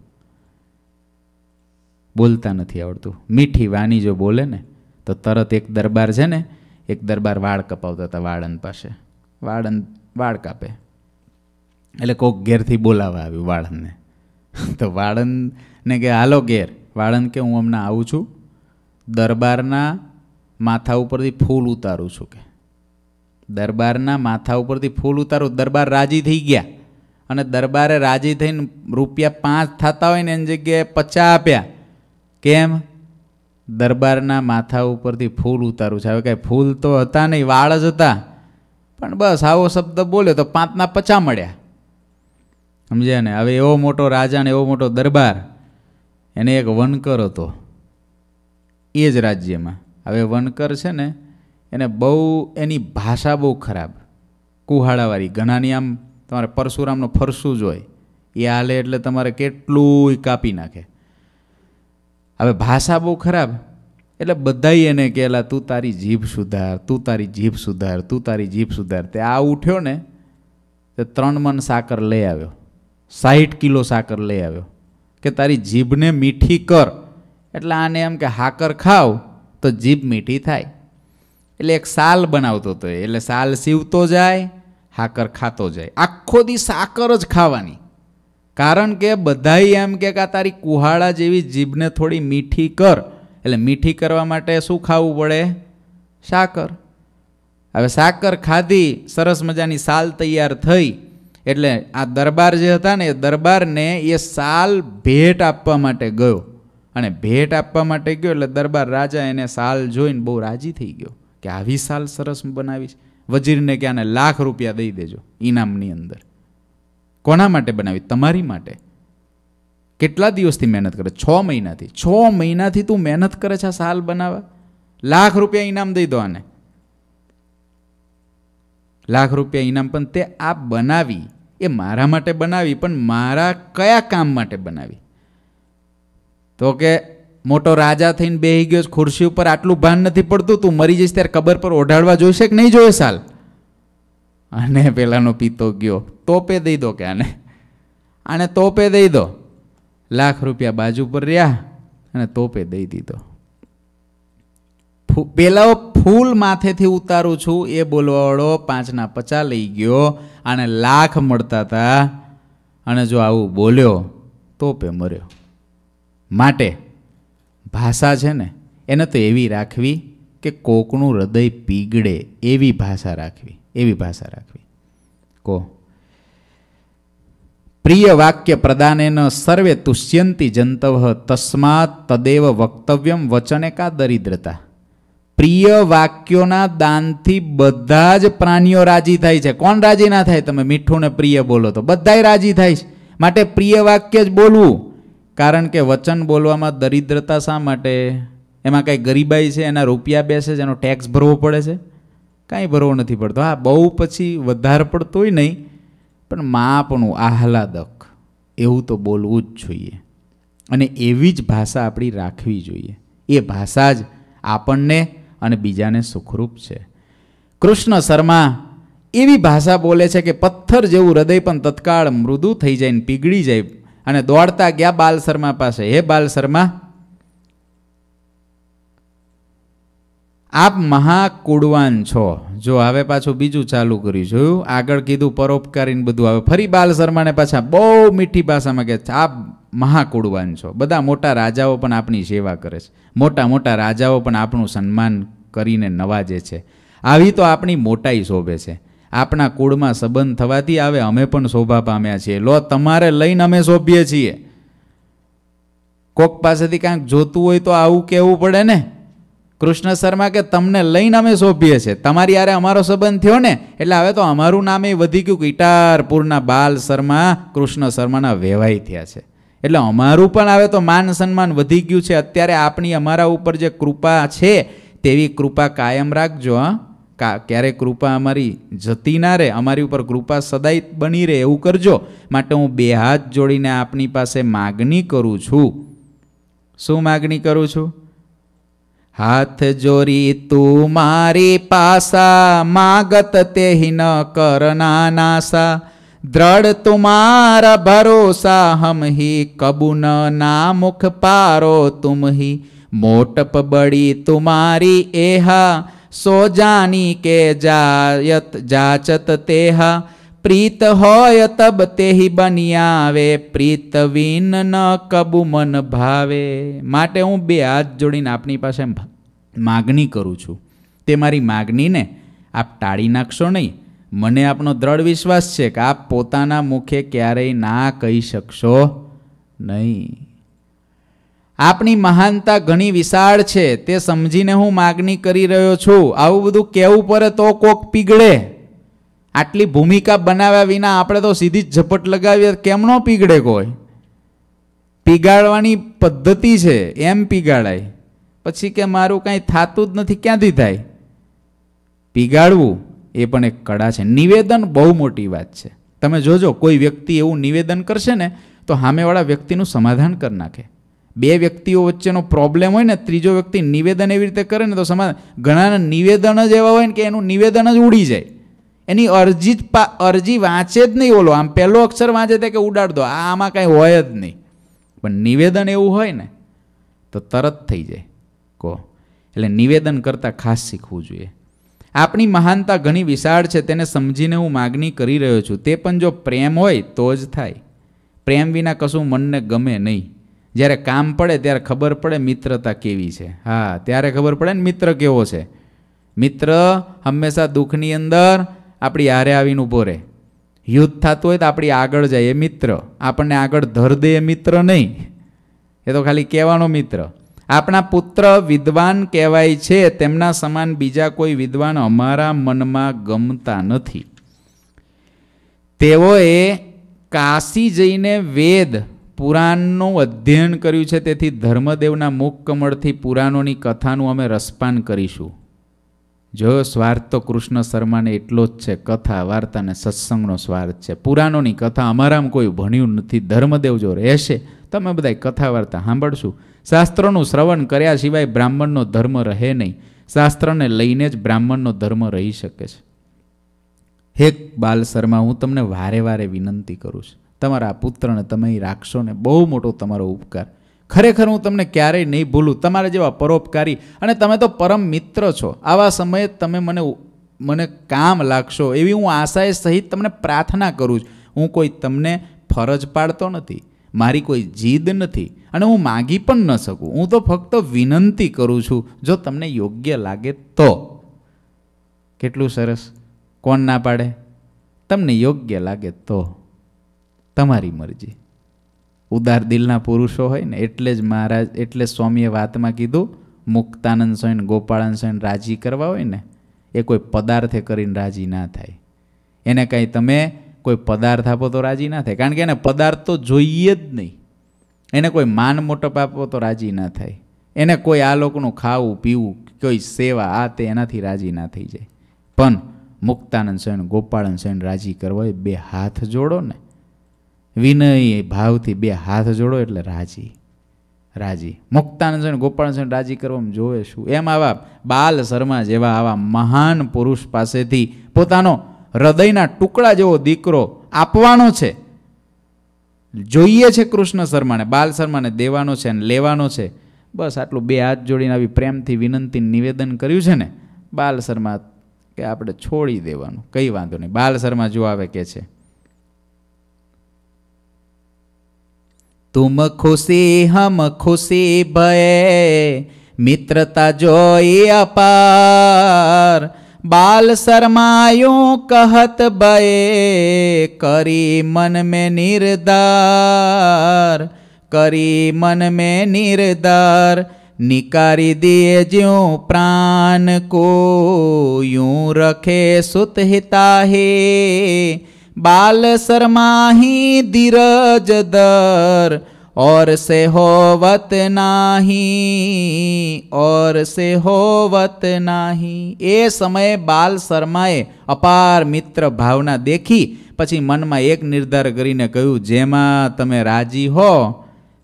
બોલતા નથી આવડતું મીઠી વાની જો બોલે ને તો તરત એક દરબાર છે ને એક દરબાર વાળ કપાવતા હતા વાળંદ પાસે વાળંદ વાળ કાપે એટલે કોક ઘેરથી બોલાવવા આવ્યું વાળંદને તો વાળંદને કે હાલો ઘેર વાળંદ કે હું હમણાં આવું છું દરબારના માથા ઉપરથી ફૂલ ઉતારું છું કે દરબારના માથા ઉપરથી ફૂલ ઉતારું દરબાર રાજી થઈ ગયા અને દરબારે રાજી થઈને રૂપિયા પાંચ થતા હોય ને એની જગ્યાએ પચાસ આપ્યા કેમ દરબારના માથા ઉપરથી ફૂલ ઉતારું છે હવે કાંઈ ફૂલ તો હતા નહીં વાળ જ હતા પણ બસ આવો શબ્દ બોલ્યો તો પાંચના પચા મળ્યા સમજ્યા ને હવે એવો મોટો રાજા ને એવો મોટો દરબાર એને એક વનકર હતો એ જ રાજ્યમાં હવે વનકર છે ને એને બહુ એની ભાષા બહુ ખરાબ કુહાડાવાળી ઘણાની આમ તમારે પરશુરામનો ફરસું જ હોય એ હાલે એટલે તમારે કેટલુંય કાપી નાખે હવે ભાષા બહુ ખરાબ એટલે બધાય એને કહેલા તું તારી જીભ સુધાર તું તારી જીભ સુધાર તું તારી જીભ સુધાર તે આ ઉઠ્યો ને તે ત્રણ મન સાકર લઈ આવ્યો સાહીઠ કિલો સાકર લઈ આવ્યો કે તારી જીભને મીઠી કર એટલે આને એમ કે હાકર ખાવ તો જીભ મીઠી થાય એટલે એક સાલ બનાવતો હતો એટલે સાલ સીવતો જાય હાકર ખાતો જાય આખો દી સાકર જ ખાવાની કારણ કે બધાય એમ કે આ તારી કુહાળા જેવી જીભને થોડી મીઠી કર એટલે મીઠી કરવા માટે શું ખાવું પડે સાકર હવે સાકર ખાધી સરસ મજાની સાલ તૈયાર થઈ એટલે આ દરબાર જે હતા ને એ દરબારને એ સાલ ભેટ આપવા માટે ગયો અને ભેટ આપવા માટે ગયો એટલે દરબાર રાજા એને સાલ જોઈને બહુ રાજી થઈ ગયો કે આવી સાલ સરસ બનાવીશ વજીરને કે આને લાખ રૂપિયા દઈ દેજો ઇનામની અંદર કોના માટે બનાવી તમારી માટે કેટલા દિવસથી મહેનત કરે છ મહિનાથી છ મહિનાથી તું મહેનત કરે છે આ સાલ બનાવે લાખ રૂપિયા ઇનામ દઈ દો આને લાખ રૂપિયા ઇનામ પણ તે આ બનાવી એ મારા માટે બનાવી પણ મારા કયા કામ માટે બનાવી તો કે મોટો રાજા થઈને બેહી ગયો ખુરશી ઉપર આટલું ભાન નથી પડતું તું મરી જઈશ ત્યારે કબર પર ઓઢાડવા જોઈશે કે નહીં જોઈએ સાલ અને પેલાનો પીતો ગયો તોપે દઈ દો કે આને આને તોપે દઈ દો લાખ રૂપિયા બાજુ પર રહ્યા અને તોપે દઈ દીધો પેલો ફૂલ માથેથી ઉતારું છું એ બોલવાવાળો પાંચના પચા લઈ ગયો અને લાખ મળતા હતા અને જો આવું બોલ્યો તોપે મર્યો માટે ભાષા છે ને એને તો એવી રાખવી કે કોકનું હૃદય પીગળે એવી ભાષા રાખવી એવી ભાષા રાખવી કહો પ્રિય વાક્ય પ્રદાનેન સર્વે તુષ્યંતિ જંતવ તસ્માત તદેવ વક્તવ્યમ વચને કા દરિદ્રતા પ્રિય વાક્યોના દાનથી બધા જ પ્રાણીઓ રાજી થાય છે કોણ રાજી ના થાય તમે મીઠું ને પ્રિય બોલો તો બધાય રાજી થાય છે માટે પ્રિય વાક્ય જ બોલવું કારણ કે વચન બોલવામાં દરિદ્રતા શા માટે એમાં કાંઈ ગરીબાઈ છે એના રૂપિયા બેસે છે એનો ટેક્સ ભરવો પડે છે કાંઈ ભરવો નથી પડતો હા બહુ પછી વધારે પડતોય નહીં પણ માપણું આહલાદક એવું તો બોલવું જ જોઈએ અને એવી જ ભાષા આપણી રાખવી જોઈએ એ ભાષા જ આપણને અને બીજાને સુખરૂપ છે કૃષ્ણ શર્મા એવી ભાષા બોલે છે કે પથ્થર જેવું હૃદય પણ તત્કાળ મૃદુ થઈ જાય ને પીગળી જાય અને દોડતા ગયા બાલ શર્મા પાસે હે બાલ શર્મા આપ મહાકુડવાન છો જો હવે પાછું બીજું ચાલુ કર્યું જોયું આગળ કીધું પરોપકારીને બધું આવે ફરી બાલ શર્માને પાછા બહુ મીઠી ભાષામાં કહે છે આપ મહાકુળવાન છો બધા મોટા રાજાઓ પણ આપણી સેવા કરે છે મોટા મોટા રાજાઓ પણ આપણું સન્માન કરીને નવાજે છે આવી તો આપણી મોટાઈ શોભે છે આપણા કુળમાં સંબંધ થવાથી આવે અમે પણ શોભા પામ્યા છીએ લો તમારે લઈને અમે શોભીએ છીએ કોક પાસેથી કાંઈક જોતું હોય તો આવું કહેવું પડે ને કૃષ્ણ શર્મા કે તમને લઈને અમે શોભીએ છીએ તમારી યારે અમારો સંબંધ થયો ને એટલે હવે તો અમારું નામે વધી ગયું ઇટારપુરના બાલ શર્મા કૃષ્ણ શર્માના વેવાઈ થયા છે એટલે અમારું પણ હવે તો માન સન્માન વધી ગયું છે અત્યારે આપણી અમારા ઉપર જે કૃપા છે તેવી કૃપા કાયમ રાખજો હા ક્યારે કૃપા અમારી જતી ના રહે અમારી ઉપર કૃપા સદાય બની રહે એવું કરજો માટે હું બે હાથ જોડીને આપની પાસે માગણી કરું છું શું માગણી કરું છું હાથ જોરી તું મારી પાસા માગત તેહિન કરના નાસા દ્રઢ તુમાર ભરોસા હમ હી કબુન ના મુખ પારો તુમ હી મોટપ બળી તુમારી એહા સોજાની કે જાયત જાચત તેહા પ્રીત હોય તબ તેહી આવે પ્રીત વિન ન કબુ મન ભાવે માટે હું બે હાથ જોડીને આપની પાસે માગણી કરું છું તે મારી માગણીને આપ ટાળી નાખશો નહીં મને આપનો દ્રઢ વિશ્વાસ છે કે આપ પોતાના મુખે ક્યારેય ના કહી શકશો નહીં આપની મહાનતા ઘણી વિશાળ છે તે સમજીને હું માગણી કરી રહ્યો છું આવું બધું કહેવું પડે તો કોક પીગળે આટલી ભૂમિકા બનાવ્યા વિના આપણે તો સીધી જ ઝપટ લગાવીએ કેમ નો પીગળે કોઈ પીગાળવાની પદ્ધતિ છે એમ પીગાળાય પછી કે મારું કાંઈ થતું જ નથી ક્યાંથી થાય પીગાળવું એ પણ એક કળા છે નિવેદન બહુ મોટી વાત છે તમે જોજો કોઈ વ્યક્તિ એવું નિવેદન કરશે ને તો સામેવાળા વ્યક્તિનું સમાધાન કરી નાખે બે વ્યક્તિઓ વચ્ચેનો પ્રોબ્લેમ હોય ને ત્રીજો વ્યક્તિ નિવેદન એવી રીતે કરે ને તો સમાધાન ઘણાના નિવેદન જ એવા હોય ને કે એનું નિવેદન જ ઉડી જાય એની અરજી અરજી વાંચે જ નહીં ઓલો આમ પહેલો અક્ષર વાંચે તે કે ઉડાડ દો આમાં કાંઈ હોય જ નહીં પણ નિવેદન એવું હોય ને તો તરત થઈ જાય કહો એટલે નિવેદન કરતાં ખાસ શીખવું જોઈએ આપણી મહાનતા ઘણી વિશાળ છે તેને સમજીને હું માગણી કરી રહ્યો છું તે પણ જો પ્રેમ હોય તો જ થાય પ્રેમ વિના કશું મનને ગમે નહીં જ્યારે કામ પડે ત્યારે ખબર પડે મિત્રતા કેવી છે હા ત્યારે ખબર પડે ને મિત્ર કેવો છે મિત્ર હંમેશા દુઃખની અંદર આપણી આરે આવીને ઊભો રહે યુદ્ધ થતું હોય તો આપણી આગળ જાય એ મિત્ર આપણને આગળ ધર દે એ મિત્ર નહીં એ તો ખાલી કહેવાનો મિત્ર આપણા પુત્ર વિદ્વાન કહેવાય છે તેમના સમાન બીજા કોઈ વિદ્વાન અમારા મનમાં ગમતા નથી તેઓએ કાશી જઈને વેદ પુરાણનું અધ્યયન કર્યું છે તેથી ધર્મદેવના મુખ કમળથી પુરાણોની કથાનું અમે રસપાન કરીશું જો સ્વાર્થ તો કૃષ્ણ શર્માને એટલો જ છે કથા વાર્તાને સત્સંગનો સ્વાર્થ છે પુરાણોની કથા અમારામાં કોઈ ભણ્યું નથી ધર્મદેવ જો રહેશે તમે બધા કથા વાર્તા સાંભળશું શાસ્ત્રનું શ્રવણ કર્યા સિવાય બ્રાહ્મણનો ધર્મ રહે નહીં શાસ્ત્રને લઈને જ બ્રાહ્મણનો ધર્મ રહી શકે છે હે બાલ શર્મા હું તમને વારે વારે વિનંતી કરું છું તમારા પુત્રને તમે રાખશો ને બહુ મોટો તમારો ઉપકાર ખરેખર હું તમને ક્યારેય નહીં ભૂલું તમારા જેવા પરોપકારી અને તમે તો પરમ મિત્ર છો આવા સમયે તમે મને મને કામ લાગશો એવી હું આશાએ સહિત તમને પ્રાર્થના કરું છું હું કોઈ તમને ફરજ પાડતો નથી મારી કોઈ જીદ નથી અને હું માગી પણ ન શકું હું તો ફક્ત વિનંતી કરું છું જો તમને યોગ્ય લાગે તો કેટલું સરસ કોણ ના પાડે તમને યોગ્ય લાગે તો તમારી મરજી ઉદાર દિલના પુરુષો હોય ને એટલે જ મહારાજ એટલે સ્વામીએ વાતમાં કીધું મુક્તાનંદ સ્વામીને ગોપાળાનંદ સ્વામીને રાજી કરવા હોય ને એ કોઈ પદાર્થે કરીને રાજી ના થાય એને કાંઈ તમે કોઈ પદાર્થ આપો તો રાજી ના થાય કારણ કે એને પદાર્થ તો જોઈએ જ નહીં એને કોઈ માન મોટપ આપો તો રાજી ના થાય એને કોઈ આ લોકોનું ખાવું પીવું કોઈ સેવા આ તે એનાથી રાજી ના થઈ જાય પણ મુક્તાનંદ સ્વામીને ગોપાળન સ્વામીને રાજી કરવા હોય બે હાથ જોડો ને વિનય ભાવથી બે હાથ જોડો એટલે રાજી રાજી મુક્તાનંદ અને ગોપાળચંદ રાજી કરવામાં જોવે શું એમ આવા બાલ શર્મા જેવા આવા મહાન પુરુષ પાસેથી પોતાનો હૃદયના ટુકડા જેવો દીકરો આપવાનો છે જોઈએ છે કૃષ્ણ શર્માને બાલ શર્માને દેવાનો છે અને લેવાનો છે બસ આટલું બે હાથ જોડીને આવી પ્રેમથી વિનંતી નિવેદન કર્યું છે ને બાલ શર્મા કે આપણે છોડી દેવાનું કંઈ વાંધો નહીં બાલ શર્મા જો આવે કે છે तुम खुशी हम खुशी भय मित्रता जोई अपार बाल शरमायूँ कहत बे करी मन में निर्दार करी मन में निर्दार निकारी दिए ज्यो प्राण को यूं रखे सुत हिताहे બાલ शर्माही धीरज दर और से होवत नाही और से હોવત નહીં એ સમયે બાલ શર્માએ અપાર મિત્ર ભાવના દેખી પછી મનમાં એક નિર્ધાર કરીને કહ્યું જેમાં તમે રાજી હો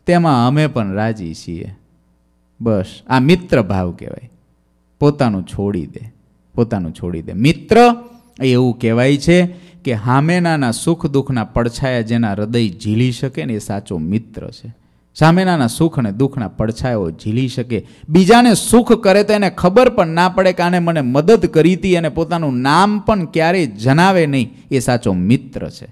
તેમાં અમે પણ રાજી છીએ બસ આ મિત્ર ભાવ કહેવાય પોતાનું છોડી દે પોતાનું છોડી દે મિત્ર એવું કહેવાય છે કે હામેનાના સુખ દુઃખના પડછાયા જેના હૃદય ઝીલી શકે ને એ સાચો મિત્ર છે સામેનાના સુખ અને દુઃખના પડછાયો ઝીલી શકે બીજાને સુખ કરે તો એને ખબર પણ ના પડે કે આને મને મદદ કરી હતી અને પોતાનું નામ પણ ક્યારેય જણાવે નહીં એ સાચો મિત્ર છે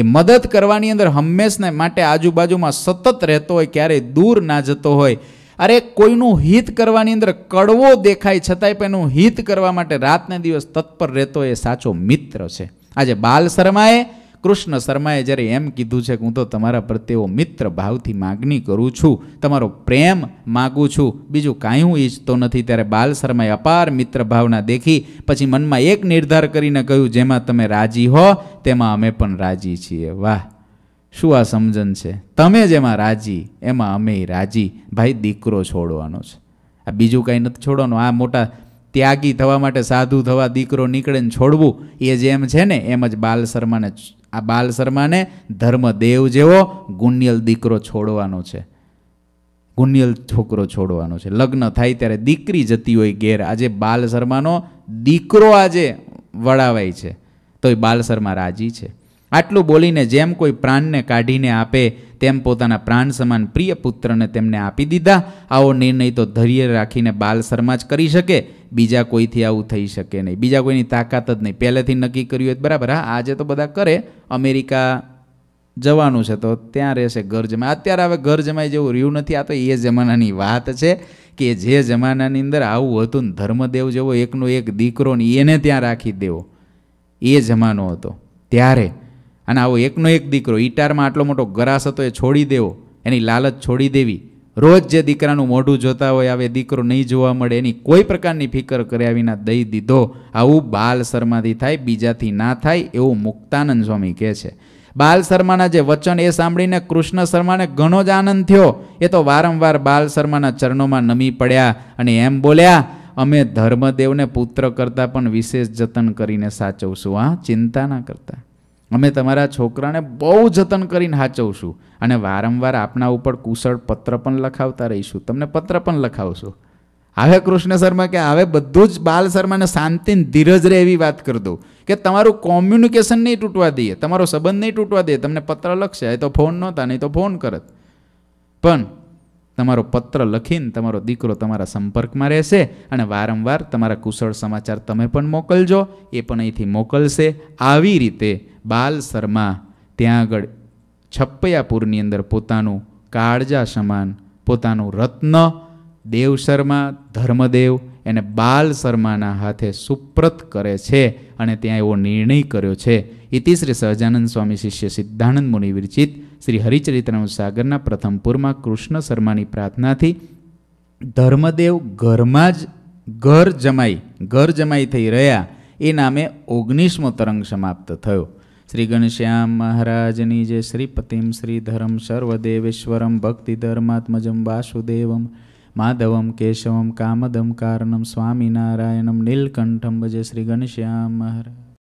એ મદદ કરવાની અંદર હંમેશને માટે આજુબાજુમાં સતત રહેતો હોય ક્યારેય દૂર ના જતો હોય અરે કોઈનું હિત કરવાની અંદર કડવો દેખાય છતાંય પણ એનું હિત કરવા માટે રાતને દિવસ તત્પર રહેતો એ સાચો મિત્ર છે આજે બાલ શર્માએ કૃષ્ણ શર્માએ જ્યારે એમ કીધું છે કે હું તો તમારા પ્રત્યેઓ મિત્ર ભાવથી માગણી કરું છું તમારો પ્રેમ માગું છું બીજું કાંઈ હું ઈચ્છતો નથી ત્યારે બાલ શર્માએ અપાર મિત્ર ભાવના દેખી પછી મનમાં એક નિર્ધાર કરીને કહ્યું જેમાં તમે રાજી હો તેમાં અમે પણ રાજી છીએ વાહ શું આ સમજણ છે તમે જેમાં રાજી એમાં અમે રાજી ભાઈ દીકરો છોડવાનો છે આ બીજું કાંઈ નથી છોડવાનું આ મોટા ત્યાગી થવા માટે સાધુ થવા દીકરો નીકળે ને છોડવું એ જેમ છે ને એમ જ બાલ શર્માને આ બાલ શર્માને ધર્મદેવ જેવો ગુન્યલ દીકરો છોડવાનો છે ગુણ્યલ છોકરો છોડવાનો છે લગ્ન થાય ત્યારે દીકરી જતી હોય ઘેર આજે બાલ શર્માનો દીકરો આજે વળાવાય છે તો એ બાલ શર્મા રાજી છે આટલું બોલીને જેમ કોઈ પ્રાણને કાઢીને આપે તેમ પોતાના પ્રાણ સમાન પ્રિય પુત્રને તેમને આપી દીધા આવો નિર્ણય તો ધૈર્ય રાખીને બાલ શર્મા જ કરી શકે બીજા કોઈથી આવું થઈ શકે નહીં બીજા કોઈની તાકાત જ નહીં પહેલેથી નક્કી કર્યું હોય બરાબર હા આજે તો બધા કરે અમેરિકા જવાનું છે તો ત્યાં રહેશે ઘર જમાય અત્યારે હવે ઘર જમાય જેવું રહ્યું નથી આ તો એ જમાનાની વાત છે કે જે જમાનાની અંદર આવું હતું ને ધર્મદેવ જેવો એકનો એક દીકરો ને એને ત્યાં રાખી દેવો એ જમાનો હતો ત્યારે અને આવો એકનો એક દીકરો ઈટારમાં આટલો મોટો ગરાસ હતો એ છોડી દેવો એની લાલચ છોડી દેવી રોજ જે દીકરાનું મોઢું જોતા હોય આવે દીકરો નહીં જોવા મળે એની કોઈ પ્રકારની ફિકર કર્યા વિના દઈ દીધો આવું બાલ શર્માથી થાય બીજાથી ના થાય એવું મુક્તાનંદ સ્વામી કહે છે બાલ શર્માના જે વચન એ સાંભળીને કૃષ્ણ શર્માને ઘણો જ આનંદ થયો એ તો વારંવાર બાલ શર્માના ચરણોમાં નમી પડ્યા અને એમ બોલ્યા અમે ધર્મદેવને પુત્ર કરતાં પણ વિશેષ જતન કરીને સાચવશું આ ચિંતા ના કરતા અમે તમારા છોકરાને બહુ જતન કરીને સાચવશું અને વારંવાર આપના ઉપર કુશળ પત્ર પણ લખાવતા રહીશું તમને પત્ર પણ લખાવશું હવે કૃષ્ણ શર્મા કે હવે બધું જ બાલ શર્માને શાંતિને ધીરજ રહે એવી વાત કરી દઉં કે તમારું કોમ્યુનિકેશન નહીં તૂટવા દઈએ તમારો સંબંધ નહીં તૂટવા દે તમને પત્ર લખશે એ તો ફોન નહોતા નહીં તો ફોન કરત પણ તમારો પત્ર લખીને તમારો દીકરો તમારા સંપર્કમાં રહેશે અને વારંવાર તમારા કુશળ સમાચાર તમે પણ મોકલજો એ પણ અહીંથી મોકલશે આવી રીતે બાલ શર્મા ત્યાં આગળ છપ્પયાપુરની અંદર પોતાનું કાળજા સમાન પોતાનું રત્ન દેવ શર્મા ધર્મદેવ એને બાલ શર્માના હાથે સુપ્રત કરે છે અને ત્યાં એવો નિર્ણય કર્યો છે ઇતિશ્રી સહજાનંદ સ્વામી શિષ્ય સિદ્ધાનંદ મુનિ વિરચિત શ્રી હરિચરિત્રનું સાગરના પ્રથમ પુરમાં કૃષ્ણ શર્માની પ્રાર્થનાથી ધર્મદેવ ઘરમાં જ ઘર જમાઈ ઘર જમાઈ થઈ રહ્યા એ નામે ઓગણીસમો તરંગ સમાપ્ત થયો શ્રી ગણશ્યામ મહારાજની જે શ્રીપતિમ શ્રીધરમ સર્વદેવેશ્વરમ ભક્તિ ધર્માત્મજમ વાસુદેવમ માધવમ કેશવમ કામદમ કારણમ સ્વામિનારાયણમ નીલકંઠમ ભજે શ્રી ગણશ્યામ મહારાજ